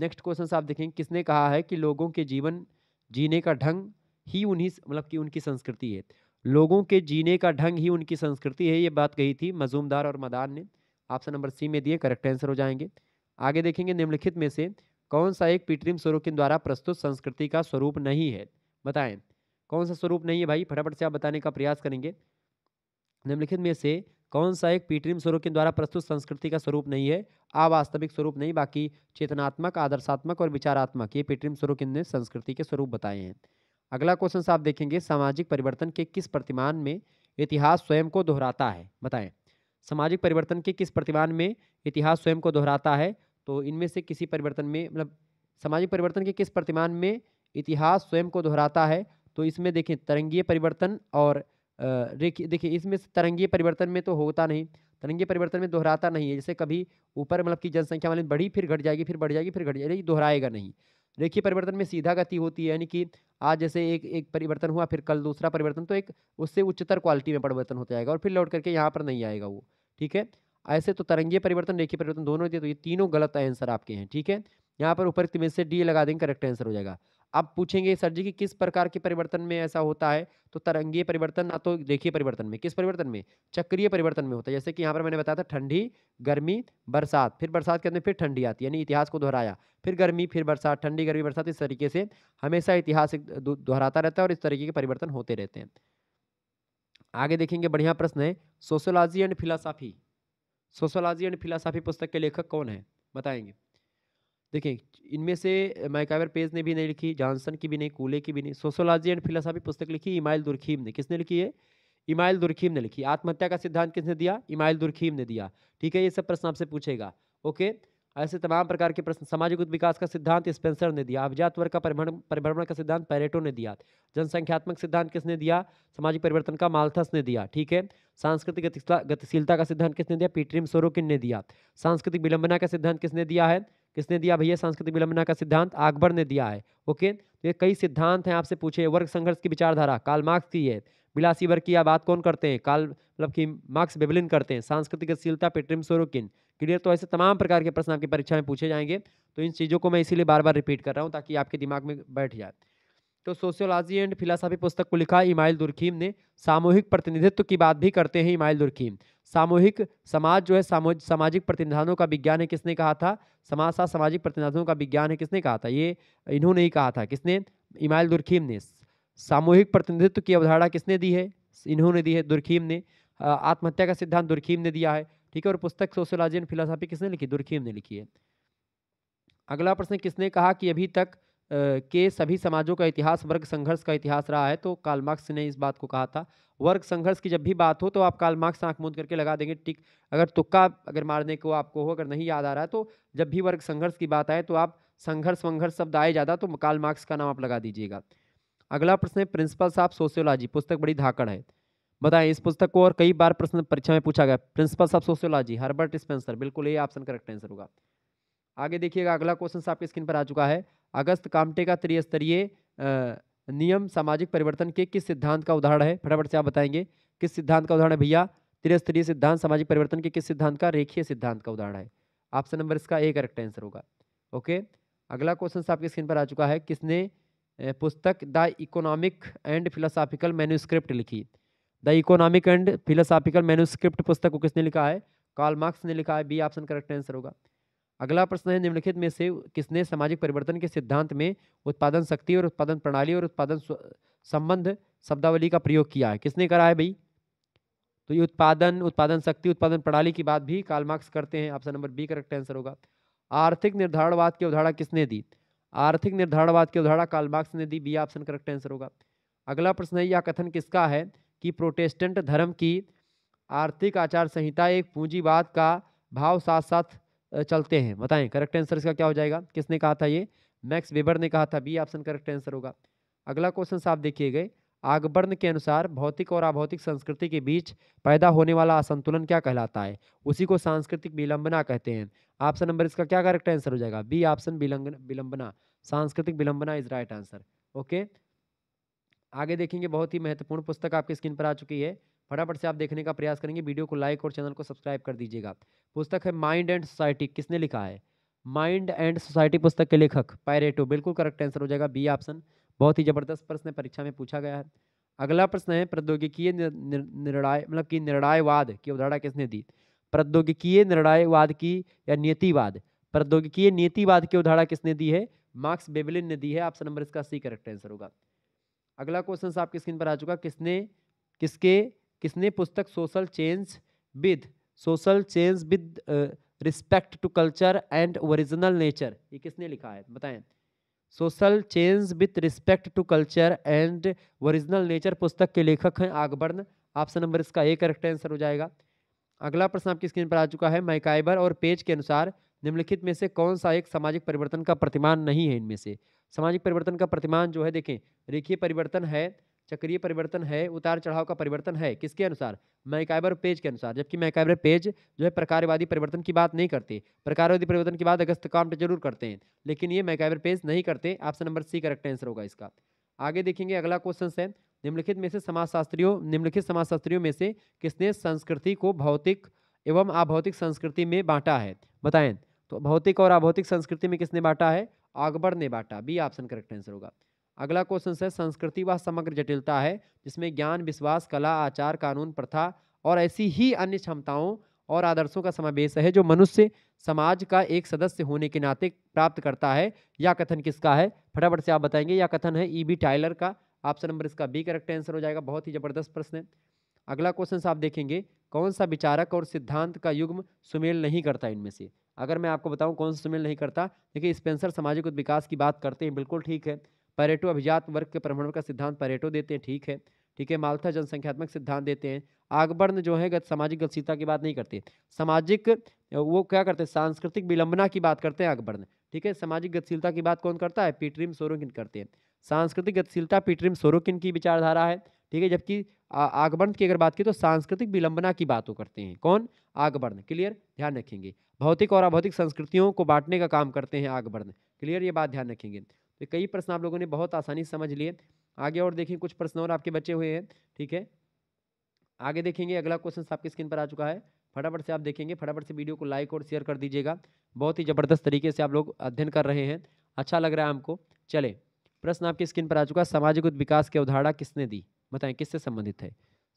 नेक्स्ट क्वेश्चन आप देखेंगे किसने कहा है कि लोगों के जीवन जीने का ढंग ही उन्हीं मतलब कि उनकी संस्कृति है लोगों के जीने का ढंग ही उनकी संस्कृति है ये बात कही थी मजूमदार और मदान ने ऑप्शन नंबर सी में दिए करेक्ट आंसर हो जाएंगे आगे देखेंगे निम्नलिखित में से कौन सा एक पीटरिम के द्वारा प्रस्तुत संस्कृति का स्वरूप नहीं है बताएं कौन सा स्वरूप नहीं है भाई फटाफट से आप बताने का प्रयास करेंगे निम्नलिखित में से कौन सा एक पीटरिम स्वरूप के द्वारा प्रस्तुत संस्कृति का स्वरूप नहीं है अवास्तविक स्वरूप नहीं बाकी चेतनात्मक आदर्शात्मक और विचारात्मक ये पीटरिम स्वरूप ने संस्कृति के स्वरूप बताए हैं अगला क्वेश्चन आप देखेंगे सामाजिक परिवर्तन के किस प्रतिमान में इतिहास स्वयं को दोहराता है बताएं सामाजिक परिवर्तन के किस प्रतिमान में इतिहास स्वयं को दोहराता है तो इनमें से किसी परिवर्तन में मतलब सामाजिक परिवर्तन के किस प्रतिमान में इतिहास स्वयं को दोहराता है तो इसमें देखें तरंगीय परिवर्तन और देखिए देखिए इसमें तरंगीय परिवर्तन में तो होता नहीं तरंगीय परिवर्तन में दोहराता नहीं है जैसे कभी ऊपर मतलब की जनसंख्या वाली बढ़ी फिर घट जाएगी फिर बढ़ जाएगी फिर घट जाएगी दोहराएगा नहीं रेखीय परिवर्तन में सीधा गति होती है यानी कि आज जैसे एक एक परिवर्तन हुआ फिर कल दूसरा परिवर्तन तो एक उससे उच्चतर क्वालिटी में परिवर्तन होता जाएगा और फिर लौट करके यहाँ पर नहीं आएगा वो ठीक है ऐसे तो तरंगीय परिवर्तन रेखीय परिवर्तन दोनों होते तो ये तीनों गलत आंसर आपके हैं ठीक है यहाँ पर ऊपर से डी लगा देंगे करेक्ट आंसर हो जाएगा आप पूछेंगे सर जी कि किस प्रकार के परिवर्तन में ऐसा होता है तो तरंगीय परिवर्तन ना तो रेखीय परिवर्तन में किस परिवर्तन में चक्रीय परिवर्तन में होता है जैसे कि यहाँ पर मैंने बताया था ठंडी गर्मी बरसात फिर बरसात के अंदर फिर ठंडी आती है यानी इतिहास को दोहराया फिर गर्मी फिर बरसात ठंडी गर्मी बरसात इस तरीके से हमेशा इतिहास दोहराता रहता है और इस तरीके के परिवर्तन होते रहते हैं आगे देखेंगे बढ़िया प्रश्न है sociology and philosophy sociology and philosophy पुस्तक के लेखक कौन है बताएंगे देखिए इनमें से माइकावर पेज ने भी नहीं लिखी जॉनसन की भी नहीं कूले की भी नहीं सोशोलॉजी एंड फिलोसॉफी पुस्तक लिखी इमाइल दुर्खीम ने किसने लिखी है इमाइल दुर्खीम ने लिखी आत्महत्या का सिद्धांत किसने दिया इमाइल दुरखीम ने दिया ठीक है ये सब प्रश्न आपसे पूछेगा ओके ऐसे तमाम प्रकार के प्रश्न सामाजिक विकास का सिद्धांत स्पेंसर ने दिया अभिजात वर्ग का परिभ्रमण परिभ्रमण का सिद्धांत पैरेटो ने दिया जनसंख्यात्मक सिद्धांत किसने दिया सामाजिक परिवर्तन का मालथस ने दिया ठीक है सांस्कृतिक गतिशीलता का सिद्धांत किसने दिया पीट्रीम सोरोकिन ने दिया सांस्कृतिक विलंबना का सिद्धांत किसने दिया है किसने दिया भैया सांस्कृतिक विलंबना का सिद्धांत अकबर ने दिया है ओके तो ये कई सिद्धांत हैं आपसे पूछे वर्ग संघर्ष की विचारधारा काल मार्क्स की है बिलासी वर्ग की या बात कौन करते हैं काल मतलब कि मार्क्स बेबलिन करते हैं सांस्कृतिक गतिशीलता पेट्रिम सोरोकिन क्लियर तो ऐसे तमाम प्रकार के प्रश्न आपकी परीक्षा में पूछे जाएंगे तो इन चीज़ों को मैं इसीलिए बार बार रिपीट कर रहा हूँ ताकि आपके दिमाग में बैठ जाए तो सोशियोलॉजी एंड फिलासफी पुस्तक को लिखा इमाइल दुरखीम ने सामूहिक प्रतिनिधित्व की बात भी करते हैं इमाइल दुरखीम सामूहिक समाज जो है सामाजिक प्रतिनिधानों का विज्ञान है किसने कहा था समाज साथ सामाजिक प्रतिनिधानों का विज्ञान है किसने कहा था ये इन्होंने ही कहा था किसने इमाइल दुर्खीम ने सामूहिक प्रतिनिधित्व की अवधारणा किसने दी है इन्होंने दी है दुर्खीम ने आत्महत्या का सिद्धांत दुर्खीम ने दिया है ठीक है और पुस्तक सोशोलॉजी एंड फिलोसॉफी किसने लिखी दुर्खीम ने लिखी है अगला प्रश्न किसने कहा कि अभी तक के सभी समाजों का इतिहास वर्ग संघर्ष का इतिहास रहा है तो कार्लमार्क्स ने इस बात को कहा था वर्ग संघर्ष की जब भी बात हो तो आप काल मार्क्स आंख मूंद करके लगा देंगे टिक अगर तुक्का अगर मारने को आपको हो अगर नहीं याद आ रहा है तो जब भी वर्ग संघर्ष की बात आए तो आप संघर्ष वंघर्ष शब्द आए ज़्यादा तो काल मार्क्स का नाम आप लगा दीजिएगा अगला प्रश्न है प्रिंसिपल साहब सोशियोलॉजी पुस्तक बड़ी धाकड़ है बताएं इस पुस्तक को और कई बार प्रश्न परीक्षा में पूछा गया प्रिंसिपल साहब सोशियोलॉजी हर्बर्ट स्पेंसर बिल्कुल ये ऑप्शन करेक्ट आंसर होगा आगे देखिएगा अगला क्वेश्चन आपकी स्क्रीन पर आ चुका है अगस्त कामटे का त्रिस्तरीय नियम सामाजिक परिवर्तन के किस सिद्धांत का उदाहरण है फटाफट से आप बताएंगे किस सिद्धांत का उदाहरण है भैया त्रिस्तरीय सिद्धांत सामाजिक परिवर्तन के किस सिद्धांत का रेखीय सिद्धांत का उदाहरण है ऑप्शन नंबर इसका ए करेक्ट आंसर होगा ओके अगला क्वेश्चन आपकी स्क्रीन पर आ चुका है किसने पुस्तक the economic and philosophical manuscript लिखी the economic and philosophical manuscript पुस्तक को किसने लिखा है कार्ल मार्क्स ने लिखा है बी ऑप्शन करेक्ट आंसर होगा अगला प्रश्न है निम्नलिखित में से किसने सामाजिक परिवर्तन के सिद्धांत में उत्पादन शक्ति और उत्पादन प्रणाली और उत्पादन संबंध शब्दावली का प्रयोग किया है किसने करा है भाई तो ये उत्पादन उत्पादन शक्ति उत्पादन प्रणाली की बात भी कालमार्क्स करते हैं option number B correct answer होगा आर्थिक निर्धारणवाद की अवधारणा किसने दी आर्थिक निर्धारणवाद की अवधारणा कालमार्क्स ने दी बी ऑप्शन करेक्ट आंसर होगा अगला प्रश्न है यह कथन किसका है कि प्रोटेस्टेंट धर्म की आर्थिक आचार संहिता एक पूंजीवाद का भाव साथ साथ चलते हैं बताएं करेक्ट आंसर इसका क्या हो जाएगा किसने कहा था ये मैक्स वेबर ने कहा था बी ऑप्शन करेक्ट आंसर होगा अगला क्वेश्चन आप देखिए गए आगबर्न के अनुसार भौतिक और अभौतिक संस्कृति के बीच पैदा होने वाला असंतुलन क्या कहलाता है उसी को सांस्कृतिक विलंबना कहते हैं ऑप्शन नंबर इसका क्या करेक्ट आंसर हो जाएगा बी ऑप्शन विलंबना सांस्कृतिक विलंबना इज राइट आंसर ओके आगे देखेंगे बहुत ही महत्वपूर्ण पुस्तक आपकी स्क्रीन पर आ चुकी है फटाफट से आप देखने का प्रयास करेंगे वीडियो को लाइक और चैनल को सब्सक्राइब कर दीजिएगा पुस्तक है माइंड एंड सोसाइटी किसने लिखा है माइंड एंड सोसाइटी पुस्तक के लेखक पायरेटो बिल्कुल करेक्ट आंसर हो जाएगा बी ऑप्शन बहुत ही ज़बरदस्त प्रश्न परीक्षा में पूछा गया है अगला प्रश्न है प्रौद्योगिकीय निर्णय मतलब कि निर्णयवाद की उदाहरण किसने दी प्रौद्योगिकीय निर्णयवाद की या नीतिवाद प्रौद्योगिकीय नीतिवाद की उदाहरण किसने दी है मार्क्स बेबलिन ने दी है ऑप्शन नंबर इसका सी करेक्ट आंसर होगा अगला क्वेश्चन आपकी स्क्रीन पर आ चुका किसने किसके किसने पुस्तक social change with social change with respect to culture and original nature ये किसने लिखा है बताएं social change with respect to culture and original nature पुस्तक के लेखक हैं आगबर्न ऑप्शन नंबर इसका ए करेक्ट आंसर हो जाएगा अगला प्रश्न आपकी स्क्रीन पर आ चुका है मैकाइबर और पेज के अनुसार निम्नलिखित में से कौन सा एक सामाजिक परिवर्तन का प्रतिमान नहीं है इनमें से सामाजिक परिवर्तन का प्रतिमान जो है देखें रेखीय परिवर्तन है चक्रीय परिवर्तन है उतार चढ़ाव का परिवर्तन है किसके अनुसार मैकाइबर पेज के अनुसार जबकि मैकाइबर पेज जो है प्रकारवादी परिवर्तन की बात नहीं करते प्रकारवादी परिवर्तन की बात अगस्त पर जरूर करते हैं लेकिन ये मैकाइबर पेज नहीं करते option number C correct answer होगा इसका आगे देखेंगे अगला क्वेश्चन है निम्नलिखित में से समाजशास्त्रियों निम्नलिखित समाजशास्त्रियों में से किसने संस्कृति को भौतिक एवं अभौतिक संस्कृति में बांटा है बताएं तो भौतिक और अभौतिक संस्कृति में किसने बांटा है अकबर ने बांटा बी ऑप्शन करेक्ट आंसर होगा अगला क्वेश्चन है संस्कृति व समग्र जटिलता है जिसमें ज्ञान विश्वास कला आचार कानून प्रथा और ऐसी ही अन्य क्षमताओं और आदर्शों का समावेश है जो मनुष्य समाज का एक सदस्य होने के नाते प्राप्त करता है या कथन किसका है फटाफट से आप बताएंगे या कथन है ई बी टाइलर का ऑप्शन नंबर इसका बी करेक्ट आंसर हो जाएगा बहुत ही जबरदस्त प्रश्न है अगला क्वेश्चन आप देखेंगे कौन सा विचारक और सिद्धांत का युग्म सुमेल नहीं करता इनमें से अगर मैं आपको बताऊं कौन सा सुमेल नहीं करता देखिए स्पेंसर सामाजिक विकास की बात करते हैं बिल्कुल ठीक है परेटो अभिजात वर्ग के प्रमण का सिद्धांत परेटो देते हैं ठीक है ठीक है मालथा जनसंख्यात्मक सिद्धांत देते हैं आगबर्ण जो है गत सामाजिक गतिशीलता की बात नहीं करते सामाजिक वो क्या करते हैं सांस्कृतिक विलंबना की बात करते हैं आगबर्ण ठीक है सामाजिक गतिशीलता की बात कौन करता है पीटरिम सोरोकिन करते हैं सांस्कृतिक गतिशीलता पीटरिम सोरोकिन की विचारधारा है ठीक है जबकि आगबर्ण की अगर बात की तो सांस्कृतिक विलंबना की बात करते हैं कौन आगबर्ण क्लियर ध्यान रखेंगे भौतिक और अभौतिक संस्कृतियों को बांटने का काम करते हैं आगबर्ण क्लियर ये बात ध्यान रखेंगे तो कई प्रश्न आप लोगों ने बहुत आसानी से समझ लिए आगे और देखें कुछ प्रश्न और आपके बचे हुए हैं ठीक है आगे देखेंगे अगला क्वेश्चन आपकी स्क्रीन पर आ चुका है फटाफट से आप देखेंगे फटाफट से वीडियो को लाइक और शेयर कर दीजिएगा बहुत ही ज़बरदस्त तरीके से आप लोग अध्ययन कर रहे हैं अच्छा लग रहा है हमको चले प्रश्न आपकी स्क्रीन पर आ चुका है सामाजिक विकास की अवधारणा किसने दी बताएं किससे संबंधित है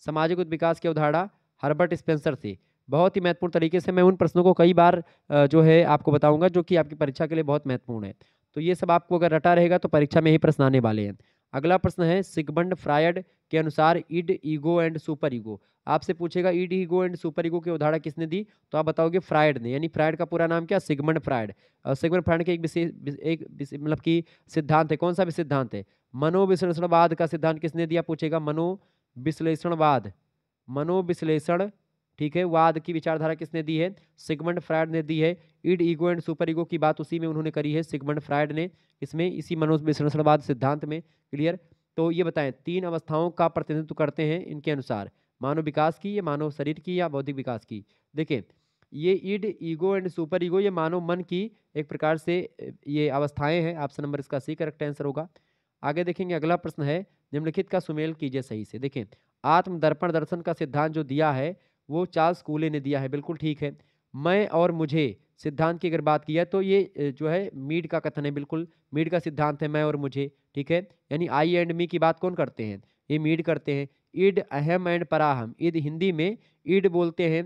सामाजिक विकास की अवधारणा हर्बर्ट स्पेंसर से बहुत ही महत्वपूर्ण तरीके से मैं उन प्रश्नों को कई बार जो है आपको बताऊंगा जो कि आपकी परीक्षा के लिए बहुत महत्वपूर्ण है तो ये सब आपको अगर रटा रहेगा तो परीक्षा में ही प्रश्न आने वाले हैं अगला प्रश्न है सिगमंड फ्रायड के अनुसार id ego and super ego आपसे पूछेगा id ego and super ego की उदाहरण किसने दी तो आप बताओगे फ्रायड ने यानी फ्रायड का पूरा नाम क्या सिगमंड फ्रायड और सिगमंड फ्रायड के एक विशेष एक मतलब कि सिद्धांत है कौन सा भी सिद्धांत है मनोविश्लेषणवाद का सिद्धांत किसने दिया पूछेगा मनोविश्लेषणवाद मनोविश्लेषण ठीक है वाद की विचारधारा किसने दी है सिगमंड फ्रायड ने दी है id ego and super ego की बात उसी में उन्होंने करी है सिगमंड फ्रायड ने इसमें इसी मनोविश्लेषणवाद सिद्धांत में क्लियर तो ये बताएं तीन अवस्थाओं का प्रतिनिधित्व करते हैं इनके अनुसार मानव विकास की या मानव शरीर की या बौद्धिक विकास की देखें ये id ego and super ego ये मानव मन की एक प्रकार से ये अवस्थाएं हैं ऑप्शन नंबर इसका सी करेक्ट आंसर होगा आगे देखेंगे अगला प्रश्न है निम्नलिखित का सुमेल कीजिए सही से देखें आत्मदर्पण दर्शन का सिद्धांत जो दिया है वो चार्ल्स कूले ने दिया है बिल्कुल ठीक है मैं और मुझे सिद्धांत की अगर बात किया तो ये जो है मीड का कथन है बिल्कुल मीड का सिद्धांत है मैं और मुझे ठीक है यानी आई एंड मी की बात कौन करते हैं ये मीड करते हैं ईड अहम एंड पराहम ईद हिंदी में ईड बोलते हैं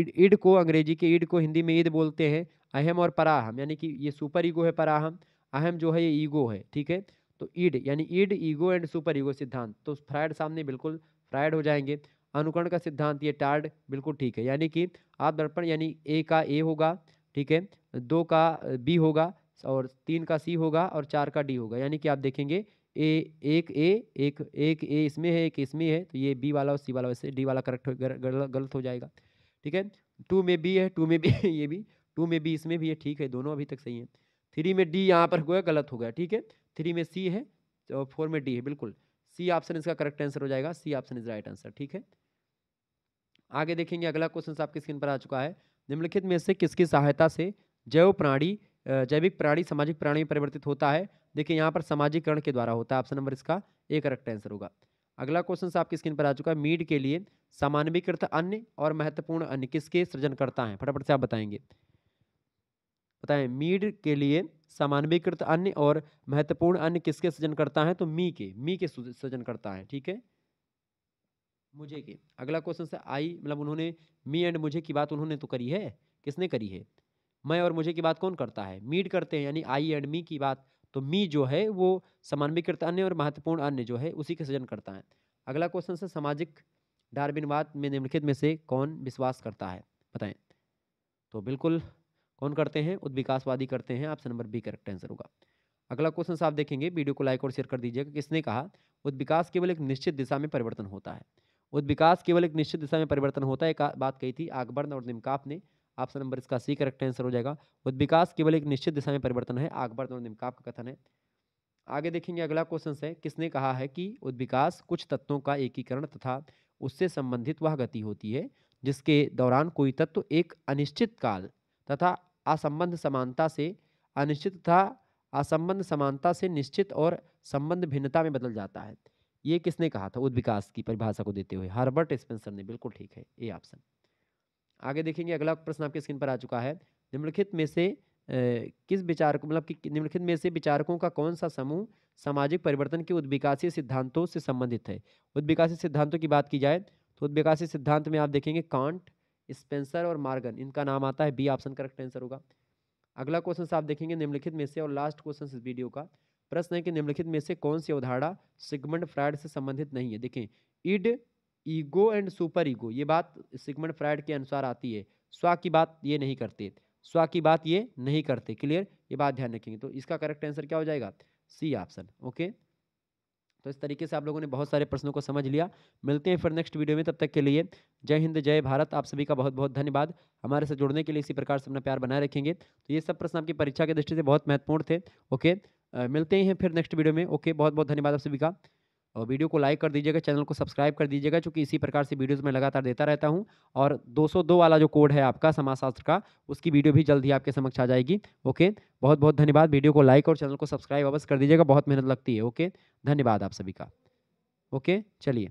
ईड ईड को अंग्रेजी के ईड को हिंदी में ईद बोलते हैं अहम और पराहम यानी कि ये सुपर ईगो है पराहम अहम जो है ये ईगो है ठीक है तो ईड यानी id ego and super ego सिद्धांत तो फ्रायड सामने बिल्कुल फ्रायड हो जाएंगे अनुकरण का सिद्धांत ये टार्ड बिल्कुल ठीक है यानी कि आप दर्पण यानी ए का ए होगा ठीक है दो का बी होगा और तीन का सी होगा और चार का डी होगा यानी कि आप देखेंगे ए एक ए एक एक ए इसमें है एक इसमें है तो ये बी वाला और सी वाला वैसे डी वाला करेक्ट गलत हो जाएगा ठीक है टू में बी है टू में बी [LAUGHS] ये भी टू में बी इसमें भी है ठीक है दोनों अभी तक सही है थ्री में डी यहाँ पर हुआ गलत हो गया ठीक है थ्री में सी है और फोर में डी है बिल्कुल सी ऑप्शन इसका करेक्ट आंसर हो जाएगा C option is right answer ठीक है आगे देखेंगे अगला क्वेश्चन आपकी स्क्रीन पर आ चुका है निम्नलिखित में से किसकी सहायता से जैव प्राणी जैविक प्राणी सामाजिक प्राणी में परिवर्तित होता है देखिए यहाँ पर सामाजिकरण के द्वारा होता है ऑप्शन नंबर इसका एक करेक्ट आंसर होगा अगला क्वेश्चन आपकी स्क्रीन पर आ चुका है मीड के लिए सामान्यकृत अन्य और महत्वपूर्ण अन्य किसके सृजन करता है फटाफट से आप बताएंगे बताएं मीड के लिए सामान्यकृत अन्य और महत्वपूर्ण अन्य किसके सृजन करता है तो मी के मी के सृजन करता है ठीक है मुझे के अगला क्वेश्चन से आई मतलब उन्होंने मी एंड मुझे की बात उन्होंने तो करी है किसने करी है मैं और मुझे की बात कौन करता है मीड करते हैं यानी आई एंड मी की बात तो मी जो है वो समान्वीकृत अन्य और महत्वपूर्ण अन्य जो है उसी के सृजन करता है अगला क्वेश्चन से सामाजिक डार्बिनवाद में निम्नलिखित में से कौन विश्वास करता है बताएं तो बिल्कुल कौन करते हैं उद्विकासवादी करते हैं option number B correct answer होगा अगला क्वेश्चन साहब देखेंगे वीडियो को लाइक और शेयर कर दीजिएगा किसने कहा उद्विकास केवल एक निश्चित दिशा में परिवर्तन होता है उद्विकास केवल एक निश्चित दिशा में परिवर्तन होता है एक बात कही थी अकबर और निमकाफ ने ऑप्शन नंबर इसका सी करेक्ट आंसर हो जाएगा उद्विकास केवल एक निश्चित दिशा में परिवर्तन है अकबर और निमकाफ का कथन है आगे देखेंगे अगला क्वेश्चन है किसने कहा है कि उद्विकास कुछ तत्वों का एकीकरण तथा उससे संबंधित वह गति होती है जिसके दौरान कोई तत्व एक अनिश्चित काल तथा असंबंध समानता से अनिश्चित तथा असंबंध समानता से निश्चित और संबंध भिन्नता में बदल जाता है ये किसने कहा था उद्विकास की परिभाषा को देते हुए हार्बर्ट स्पेंसर ने बिल्कुल ठीक है ये ऑप्शन आगे देखेंगे अगला प्रश्न आपके स्क्रीन पर आ चुका है निम्नलिखित में से किस विचारक मतलब कि निम्नलिखित में से विचारकों का कौन सा समूह सामाजिक परिवर्तन के उद्विकासी सिद्धांतों से संबंधित है उद्विकासी सिद्धांतों की बात की जाए तो उद्विकासी सिद्धांत में आप देखेंगे कांट स्पेंसर और मार्गन इनका नाम आता है बी ऑप्शन करेक्ट आंसर होगा अगला क्वेश्चन आप देखेंगे निम्नलिखित में से और लास्ट क्वेश्चन इस वीडियो का प्रश्न है कि निम्नलिखित में से कौन सी अवधारणा सिगमंड फ्राइड से संबंधित नहीं है देखें id ego and super ego ये बात सिगमंड फ्राइड के अनुसार आती है स्वा की बात ये नहीं करते स्वा की बात ये नहीं करते क्लियर ये बात ध्यान रखेंगे तो इसका करेक्ट आंसर क्या हो जाएगा सी ऑप्शन ओके तो इस तरीके से आप लोगों ने बहुत सारे प्रश्नों को समझ लिया मिलते हैं फिर नेक्स्ट वीडियो में तब तक के लिए जय हिंद जय भारत आप सभी का बहुत बहुत धन्यवाद हमारे से जुड़ने के लिए इसी प्रकार से अपना प्यार बनाए रखेंगे तो ये सब प्रश्न आपकी परीक्षा की दृष्टि से बहुत महत्वपूर्ण थे ओके मिलते हैं फिर नेक्स्ट वीडियो में ओके बहुत बहुत धन्यवाद आप सभी का और वीडियो को लाइक कर दीजिएगा चैनल को सब्सक्राइब कर दीजिएगा क्योंकि इसी प्रकार से वीडियोस में लगातार देता रहता हूं और 202 वाला जो कोड है आपका समाजशास्त्र का उसकी वीडियो भी जल्द ही आपके समक्ष आ जाएगी ओके बहुत बहुत धन्यवाद वीडियो को लाइक और चैनल को सब्सक्राइब अवश्य कर दीजिएगा बहुत मेहनत लगती है ओके धन्यवाद आप सभी का ओके चलिए